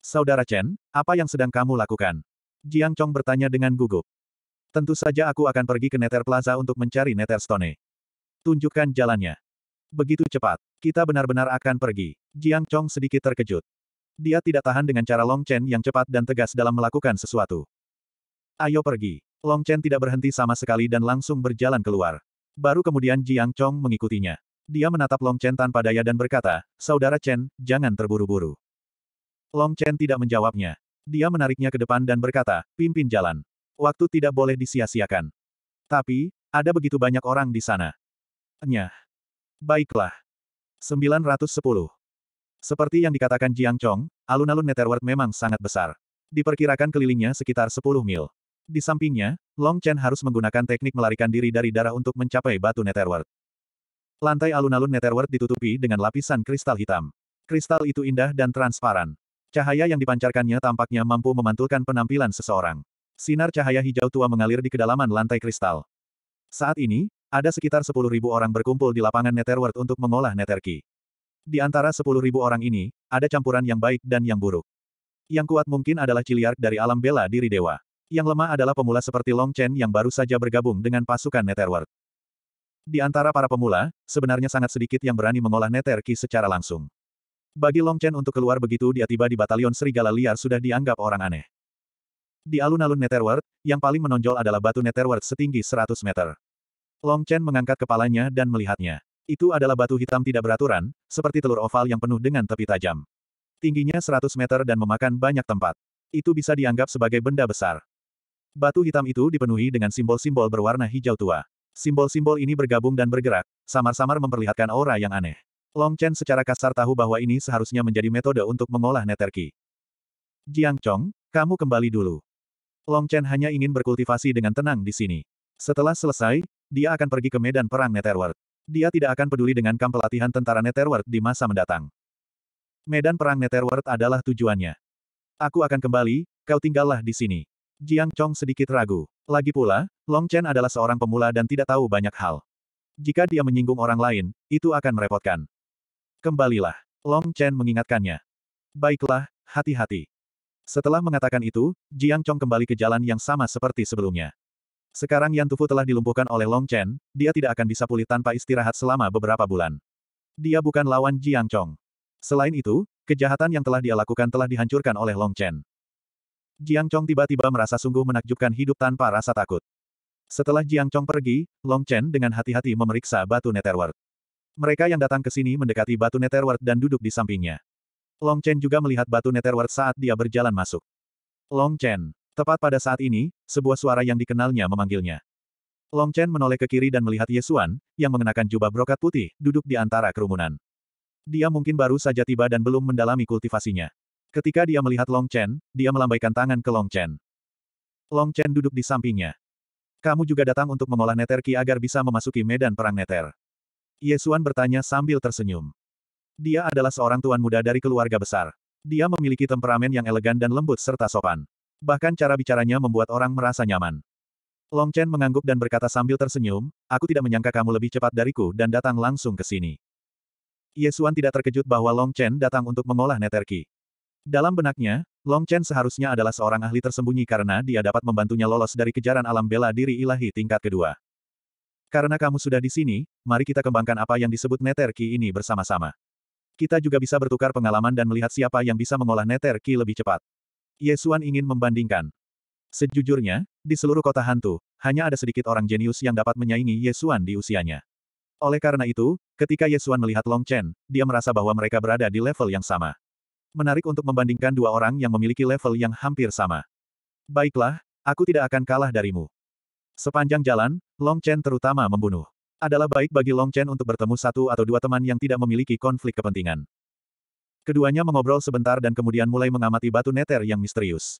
Saudara Chen, apa yang sedang kamu lakukan? Jiang Chong bertanya dengan gugup. Tentu saja aku akan pergi ke Nether Plaza untuk mencari Nether Stone. Tunjukkan jalannya. Begitu cepat, kita benar-benar akan pergi. Jiang Chong sedikit terkejut. Dia tidak tahan dengan cara Long Chen yang cepat dan tegas dalam melakukan sesuatu. Ayo pergi. Long Chen tidak berhenti sama sekali dan langsung berjalan keluar. Baru kemudian Jiang Chong mengikutinya. Dia menatap Long Chen tanpa daya dan berkata, Saudara Chen, jangan terburu-buru. Long Chen tidak menjawabnya. Dia menariknya ke depan dan berkata, pimpin jalan. Waktu tidak boleh disia-siakan. Tapi, ada begitu banyak orang di sana. Nyah. Baiklah. 910. Seperti yang dikatakan Jiang Chong, alun-alun Netherworld memang sangat besar. Diperkirakan kelilingnya sekitar 10 mil. Di sampingnya, Long Chen harus menggunakan teknik melarikan diri dari darah untuk mencapai batu Netherworld. Lantai alun-alun Netherworld ditutupi dengan lapisan kristal hitam. Kristal itu indah dan transparan. Cahaya yang dipancarkannya tampaknya mampu memantulkan penampilan seseorang. Sinar cahaya hijau tua mengalir di kedalaman lantai kristal. Saat ini, ada sekitar 10.000 orang berkumpul di lapangan Netherworld untuk mengolah Netherki. Di antara 10.000 orang ini, ada campuran yang baik dan yang buruk. Yang kuat mungkin adalah ciliark dari alam bela diri dewa. Yang lemah adalah pemula seperti Long Chen yang baru saja bergabung dengan pasukan Netherworld. Di antara para pemula, sebenarnya sangat sedikit yang berani mengolah neterki secara langsung. Bagi Long Chen untuk keluar begitu dia tiba di batalion serigala liar sudah dianggap orang aneh. Di alun-alun Netherworld, yang paling menonjol adalah batu Netherworld setinggi 100 meter. Long Chen mengangkat kepalanya dan melihatnya. Itu adalah batu hitam tidak beraturan, seperti telur oval yang penuh dengan tepi tajam. Tingginya 100 meter dan memakan banyak tempat. Itu bisa dianggap sebagai benda besar. Batu hitam itu dipenuhi dengan simbol-simbol berwarna hijau tua. Simbol-simbol ini bergabung dan bergerak, samar-samar memperlihatkan aura yang aneh. Long Chen secara kasar tahu bahwa ini seharusnya menjadi metode untuk mengolah neterki. Jiang Chong, kamu kembali dulu. Long Chen hanya ingin berkultivasi dengan tenang di sini. Setelah selesai, dia akan pergi ke medan perang Netherworld. Dia tidak akan peduli dengan kamp pelatihan tentara Netherworld di masa mendatang. Medan perang Netherworld adalah tujuannya. Aku akan kembali, kau tinggallah di sini. Jiang Chong sedikit ragu. Lagi pula, Long Chen adalah seorang pemula dan tidak tahu banyak hal. Jika dia menyinggung orang lain, itu akan merepotkan. Kembalilah. Long Chen mengingatkannya. Baiklah, hati-hati. Setelah mengatakan itu, Jiang Chong kembali ke jalan yang sama seperti sebelumnya. Sekarang Yan Tufu telah dilumpuhkan oleh Long Chen, dia tidak akan bisa pulih tanpa istirahat selama beberapa bulan. Dia bukan lawan Jiang Chong. Selain itu, kejahatan yang telah dia lakukan telah dihancurkan oleh Long Chen. Jiang Chong tiba-tiba merasa sungguh menakjubkan hidup tanpa rasa takut. Setelah Jiang Chong pergi, Long Chen dengan hati-hati memeriksa batu Netherworld. Mereka yang datang ke sini mendekati batu Netherworld dan duduk di sampingnya. Long Chen juga melihat batu Netherworld saat dia berjalan masuk. Long Chen. Tepat pada saat ini, sebuah suara yang dikenalnya memanggilnya. Long Chen menoleh ke kiri dan melihat Yesuan, yang mengenakan jubah brokat putih, duduk di antara kerumunan. Dia mungkin baru saja tiba dan belum mendalami kultivasinya. Ketika dia melihat Long Chen, dia melambaikan tangan ke Long Chen. Long Chen duduk di sampingnya. Kamu juga datang untuk mengolah Neterki agar bisa memasuki medan perang neter. Yesuan bertanya sambil tersenyum. Dia adalah seorang tuan muda dari keluarga besar. Dia memiliki temperamen yang elegan dan lembut serta sopan. Bahkan cara bicaranya membuat orang merasa nyaman. Long Chen mengangguk dan berkata sambil tersenyum, aku tidak menyangka kamu lebih cepat dariku dan datang langsung ke sini. Yesuan tidak terkejut bahwa Long Chen datang untuk mengolah neterki. Dalam benaknya, Long Chen seharusnya adalah seorang ahli tersembunyi karena dia dapat membantunya lolos dari kejaran alam bela diri ilahi tingkat kedua. Karena kamu sudah di sini, mari kita kembangkan apa yang disebut neterki ini bersama-sama. Kita juga bisa bertukar pengalaman dan melihat siapa yang bisa mengolah neterki lebih cepat. Yesuan ingin membandingkan. Sejujurnya, di seluruh kota hantu, hanya ada sedikit orang jenius yang dapat menyaingi Yesuan di usianya. Oleh karena itu, ketika Yesuan melihat Long Chen, dia merasa bahwa mereka berada di level yang sama. Menarik untuk membandingkan dua orang yang memiliki level yang hampir sama. Baiklah, aku tidak akan kalah darimu. Sepanjang jalan, Long Chen terutama membunuh. Adalah baik bagi Long Chen untuk bertemu satu atau dua teman yang tidak memiliki konflik kepentingan. Keduanya mengobrol sebentar dan kemudian mulai mengamati batu neter yang misterius.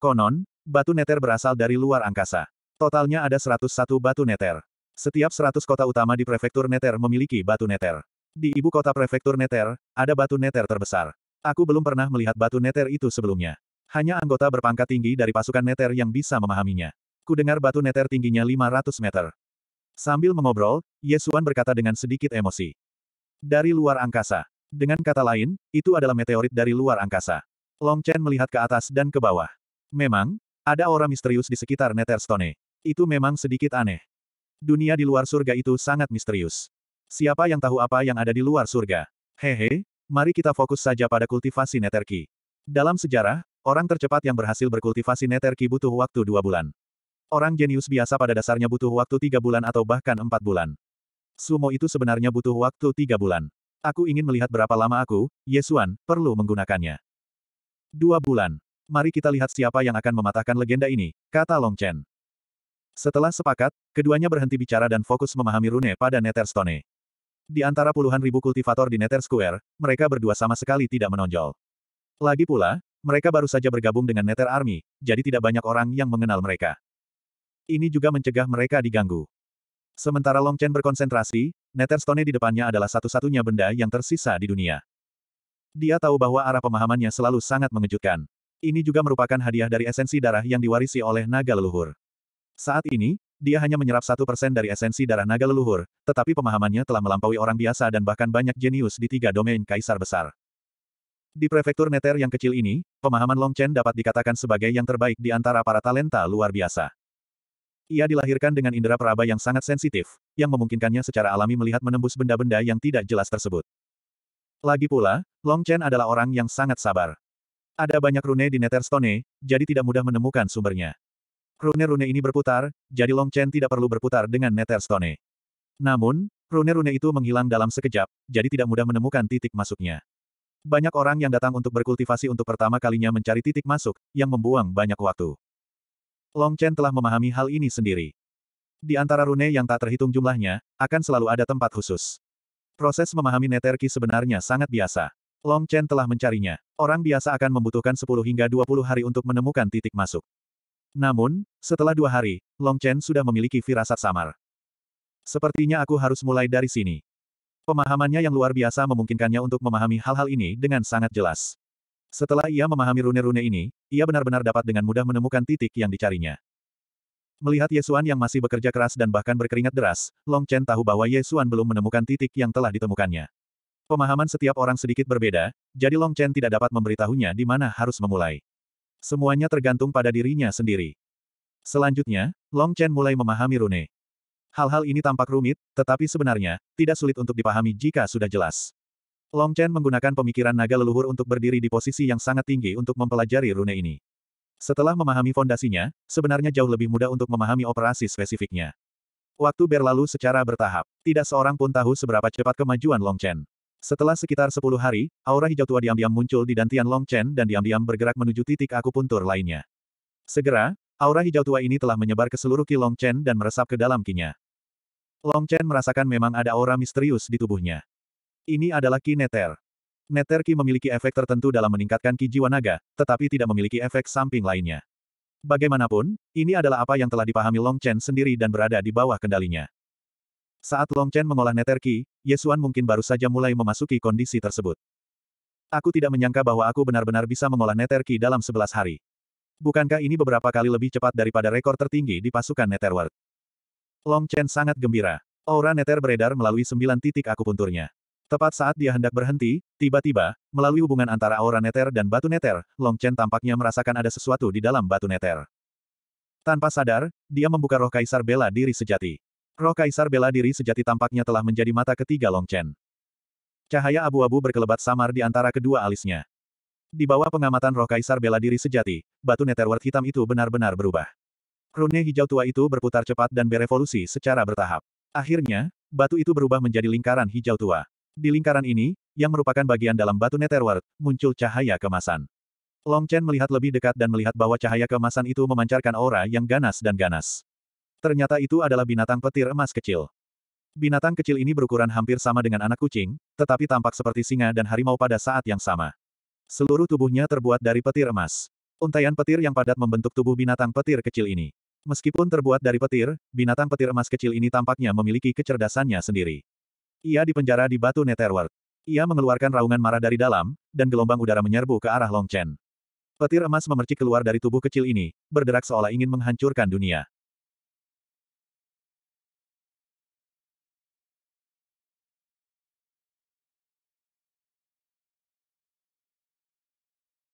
Konon, batu neter berasal dari luar angkasa. Totalnya ada 101 batu neter. Setiap 100 kota utama di prefektur neter memiliki batu neter. Di ibu kota prefektur neter, ada batu neter terbesar. Aku belum pernah melihat batu neter itu sebelumnya. Hanya anggota berpangkat tinggi dari pasukan neter yang bisa memahaminya. Ku dengar batu neter tingginya 500 meter. Sambil mengobrol, Yesuan berkata dengan sedikit emosi. Dari luar angkasa. Dengan kata lain, itu adalah meteorit dari luar angkasa. Long Chen melihat ke atas dan ke bawah. Memang, ada aura misterius di sekitar stone. Itu memang sedikit aneh. Dunia di luar surga itu sangat misterius. Siapa yang tahu apa yang ada di luar surga? Hehe, Mari kita fokus saja pada kultivasi neterki. Dalam sejarah, orang tercepat yang berhasil berkultivasi neterki butuh waktu dua bulan. Orang jenius biasa pada dasarnya butuh waktu tiga bulan atau bahkan empat bulan. Sumo itu sebenarnya butuh waktu tiga bulan. Aku ingin melihat berapa lama aku, Yesuan, perlu menggunakannya. Dua bulan. Mari kita lihat siapa yang akan mematahkan legenda ini, kata Long Chen. Setelah sepakat, keduanya berhenti bicara dan fokus memahami rune pada Netherstone. Di antara puluhan ribu kultivator di Nether Square, mereka berdua sama sekali tidak menonjol. Lagi pula, mereka baru saja bergabung dengan Nether Army, jadi tidak banyak orang yang mengenal mereka. Ini juga mencegah mereka diganggu. Sementara Long Chen berkonsentrasi, Nether Stone di depannya adalah satu-satunya benda yang tersisa di dunia. Dia tahu bahwa arah pemahamannya selalu sangat mengejutkan. Ini juga merupakan hadiah dari esensi darah yang diwarisi oleh naga leluhur. Saat ini, dia hanya menyerap satu persen dari esensi darah naga leluhur, tetapi pemahamannya telah melampaui orang biasa dan bahkan banyak jenius di tiga domain kaisar besar. Di prefektur Neter yang kecil ini, pemahaman Long Chen dapat dikatakan sebagai yang terbaik di antara para talenta luar biasa. Ia dilahirkan dengan indera peraba yang sangat sensitif, yang memungkinkannya secara alami melihat menembus benda-benda yang tidak jelas tersebut. Lagi pula, Long Chen adalah orang yang sangat sabar. Ada banyak rune di Neter Stone, jadi tidak mudah menemukan sumbernya. Rune-rune ini berputar, jadi Long Chen tidak perlu berputar dengan Netherstone. Namun, rune-rune itu menghilang dalam sekejap, jadi tidak mudah menemukan titik masuknya. Banyak orang yang datang untuk berkultivasi untuk pertama kalinya mencari titik masuk, yang membuang banyak waktu. Long Chen telah memahami hal ini sendiri. Di antara rune yang tak terhitung jumlahnya, akan selalu ada tempat khusus. Proses memahami Neterki sebenarnya sangat biasa. Long Chen telah mencarinya. Orang biasa akan membutuhkan 10 hingga 20 hari untuk menemukan titik masuk. Namun, setelah dua hari, Long Chen sudah memiliki firasat samar. Sepertinya aku harus mulai dari sini. Pemahamannya yang luar biasa memungkinkannya untuk memahami hal-hal ini dengan sangat jelas. Setelah ia memahami rune-rune ini, ia benar-benar dapat dengan mudah menemukan titik yang dicarinya. Melihat Yesuan yang masih bekerja keras dan bahkan berkeringat deras, Long Chen tahu bahwa Yesuan belum menemukan titik yang telah ditemukannya. Pemahaman setiap orang sedikit berbeda, jadi Long Chen tidak dapat memberitahunya di mana harus memulai. Semuanya tergantung pada dirinya sendiri. Selanjutnya, Long Chen mulai memahami rune. Hal-hal ini tampak rumit, tetapi sebenarnya, tidak sulit untuk dipahami jika sudah jelas. Long Chen menggunakan pemikiran naga leluhur untuk berdiri di posisi yang sangat tinggi untuk mempelajari rune ini. Setelah memahami fondasinya, sebenarnya jauh lebih mudah untuk memahami operasi spesifiknya. Waktu berlalu secara bertahap, tidak seorang pun tahu seberapa cepat kemajuan Long Chen. Setelah sekitar sepuluh hari, aura hijau tua diam-diam muncul di dantian Long Chen dan diam-diam bergerak menuju titik akupuntur lainnya. Segera, aura hijau tua ini telah menyebar ke seluruh Qi Long Chen dan meresap ke dalam kinya. Long Chen merasakan memang ada aura misterius di tubuhnya. Ini adalah Qi Neter. Neter Qi memiliki efek tertentu dalam meningkatkan Qi jiwa naga, tetapi tidak memiliki efek samping lainnya. Bagaimanapun, ini adalah apa yang telah dipahami Long Chen sendiri dan berada di bawah kendalinya. Saat Long Chen mengolah neterki, Yesuan mungkin baru saja mulai memasuki kondisi tersebut. Aku tidak menyangka bahwa aku benar-benar bisa mengolah neterki dalam sebelas hari. Bukankah ini beberapa kali lebih cepat daripada rekor tertinggi di pasukan Netherworld? Long Chen sangat gembira. Aura neter beredar melalui sembilan titik akupunturnya. Tepat saat dia hendak berhenti, tiba-tiba, melalui hubungan antara aura neter dan batu neter, Long Chen tampaknya merasakan ada sesuatu di dalam batu neter. Tanpa sadar, dia membuka roh kaisar bela diri sejati. Roh Kaisar bela diri sejati tampaknya telah menjadi mata ketiga Long Chen. Cahaya abu-abu berkelebat samar di antara kedua alisnya. Di bawah pengamatan roh Kaisar bela diri sejati, batu netherworld hitam itu benar-benar berubah. Rune hijau tua itu berputar cepat dan berevolusi secara bertahap. Akhirnya, batu itu berubah menjadi lingkaran hijau tua. Di lingkaran ini, yang merupakan bagian dalam batu netherworld, muncul cahaya kemasan. Long Chen melihat lebih dekat dan melihat bahwa cahaya kemasan itu memancarkan aura yang ganas dan ganas. Ternyata itu adalah binatang petir emas kecil. Binatang kecil ini berukuran hampir sama dengan anak kucing, tetapi tampak seperti singa dan harimau pada saat yang sama. Seluruh tubuhnya terbuat dari petir emas. Untaian petir yang padat membentuk tubuh binatang petir kecil ini. Meskipun terbuat dari petir, binatang petir emas kecil ini tampaknya memiliki kecerdasannya sendiri. Ia dipenjara di batu Netherworld. Ia mengeluarkan raungan marah dari dalam, dan gelombang udara menyerbu ke arah Long Chen. Petir emas memercik keluar dari tubuh kecil ini, berderak seolah ingin menghancurkan dunia.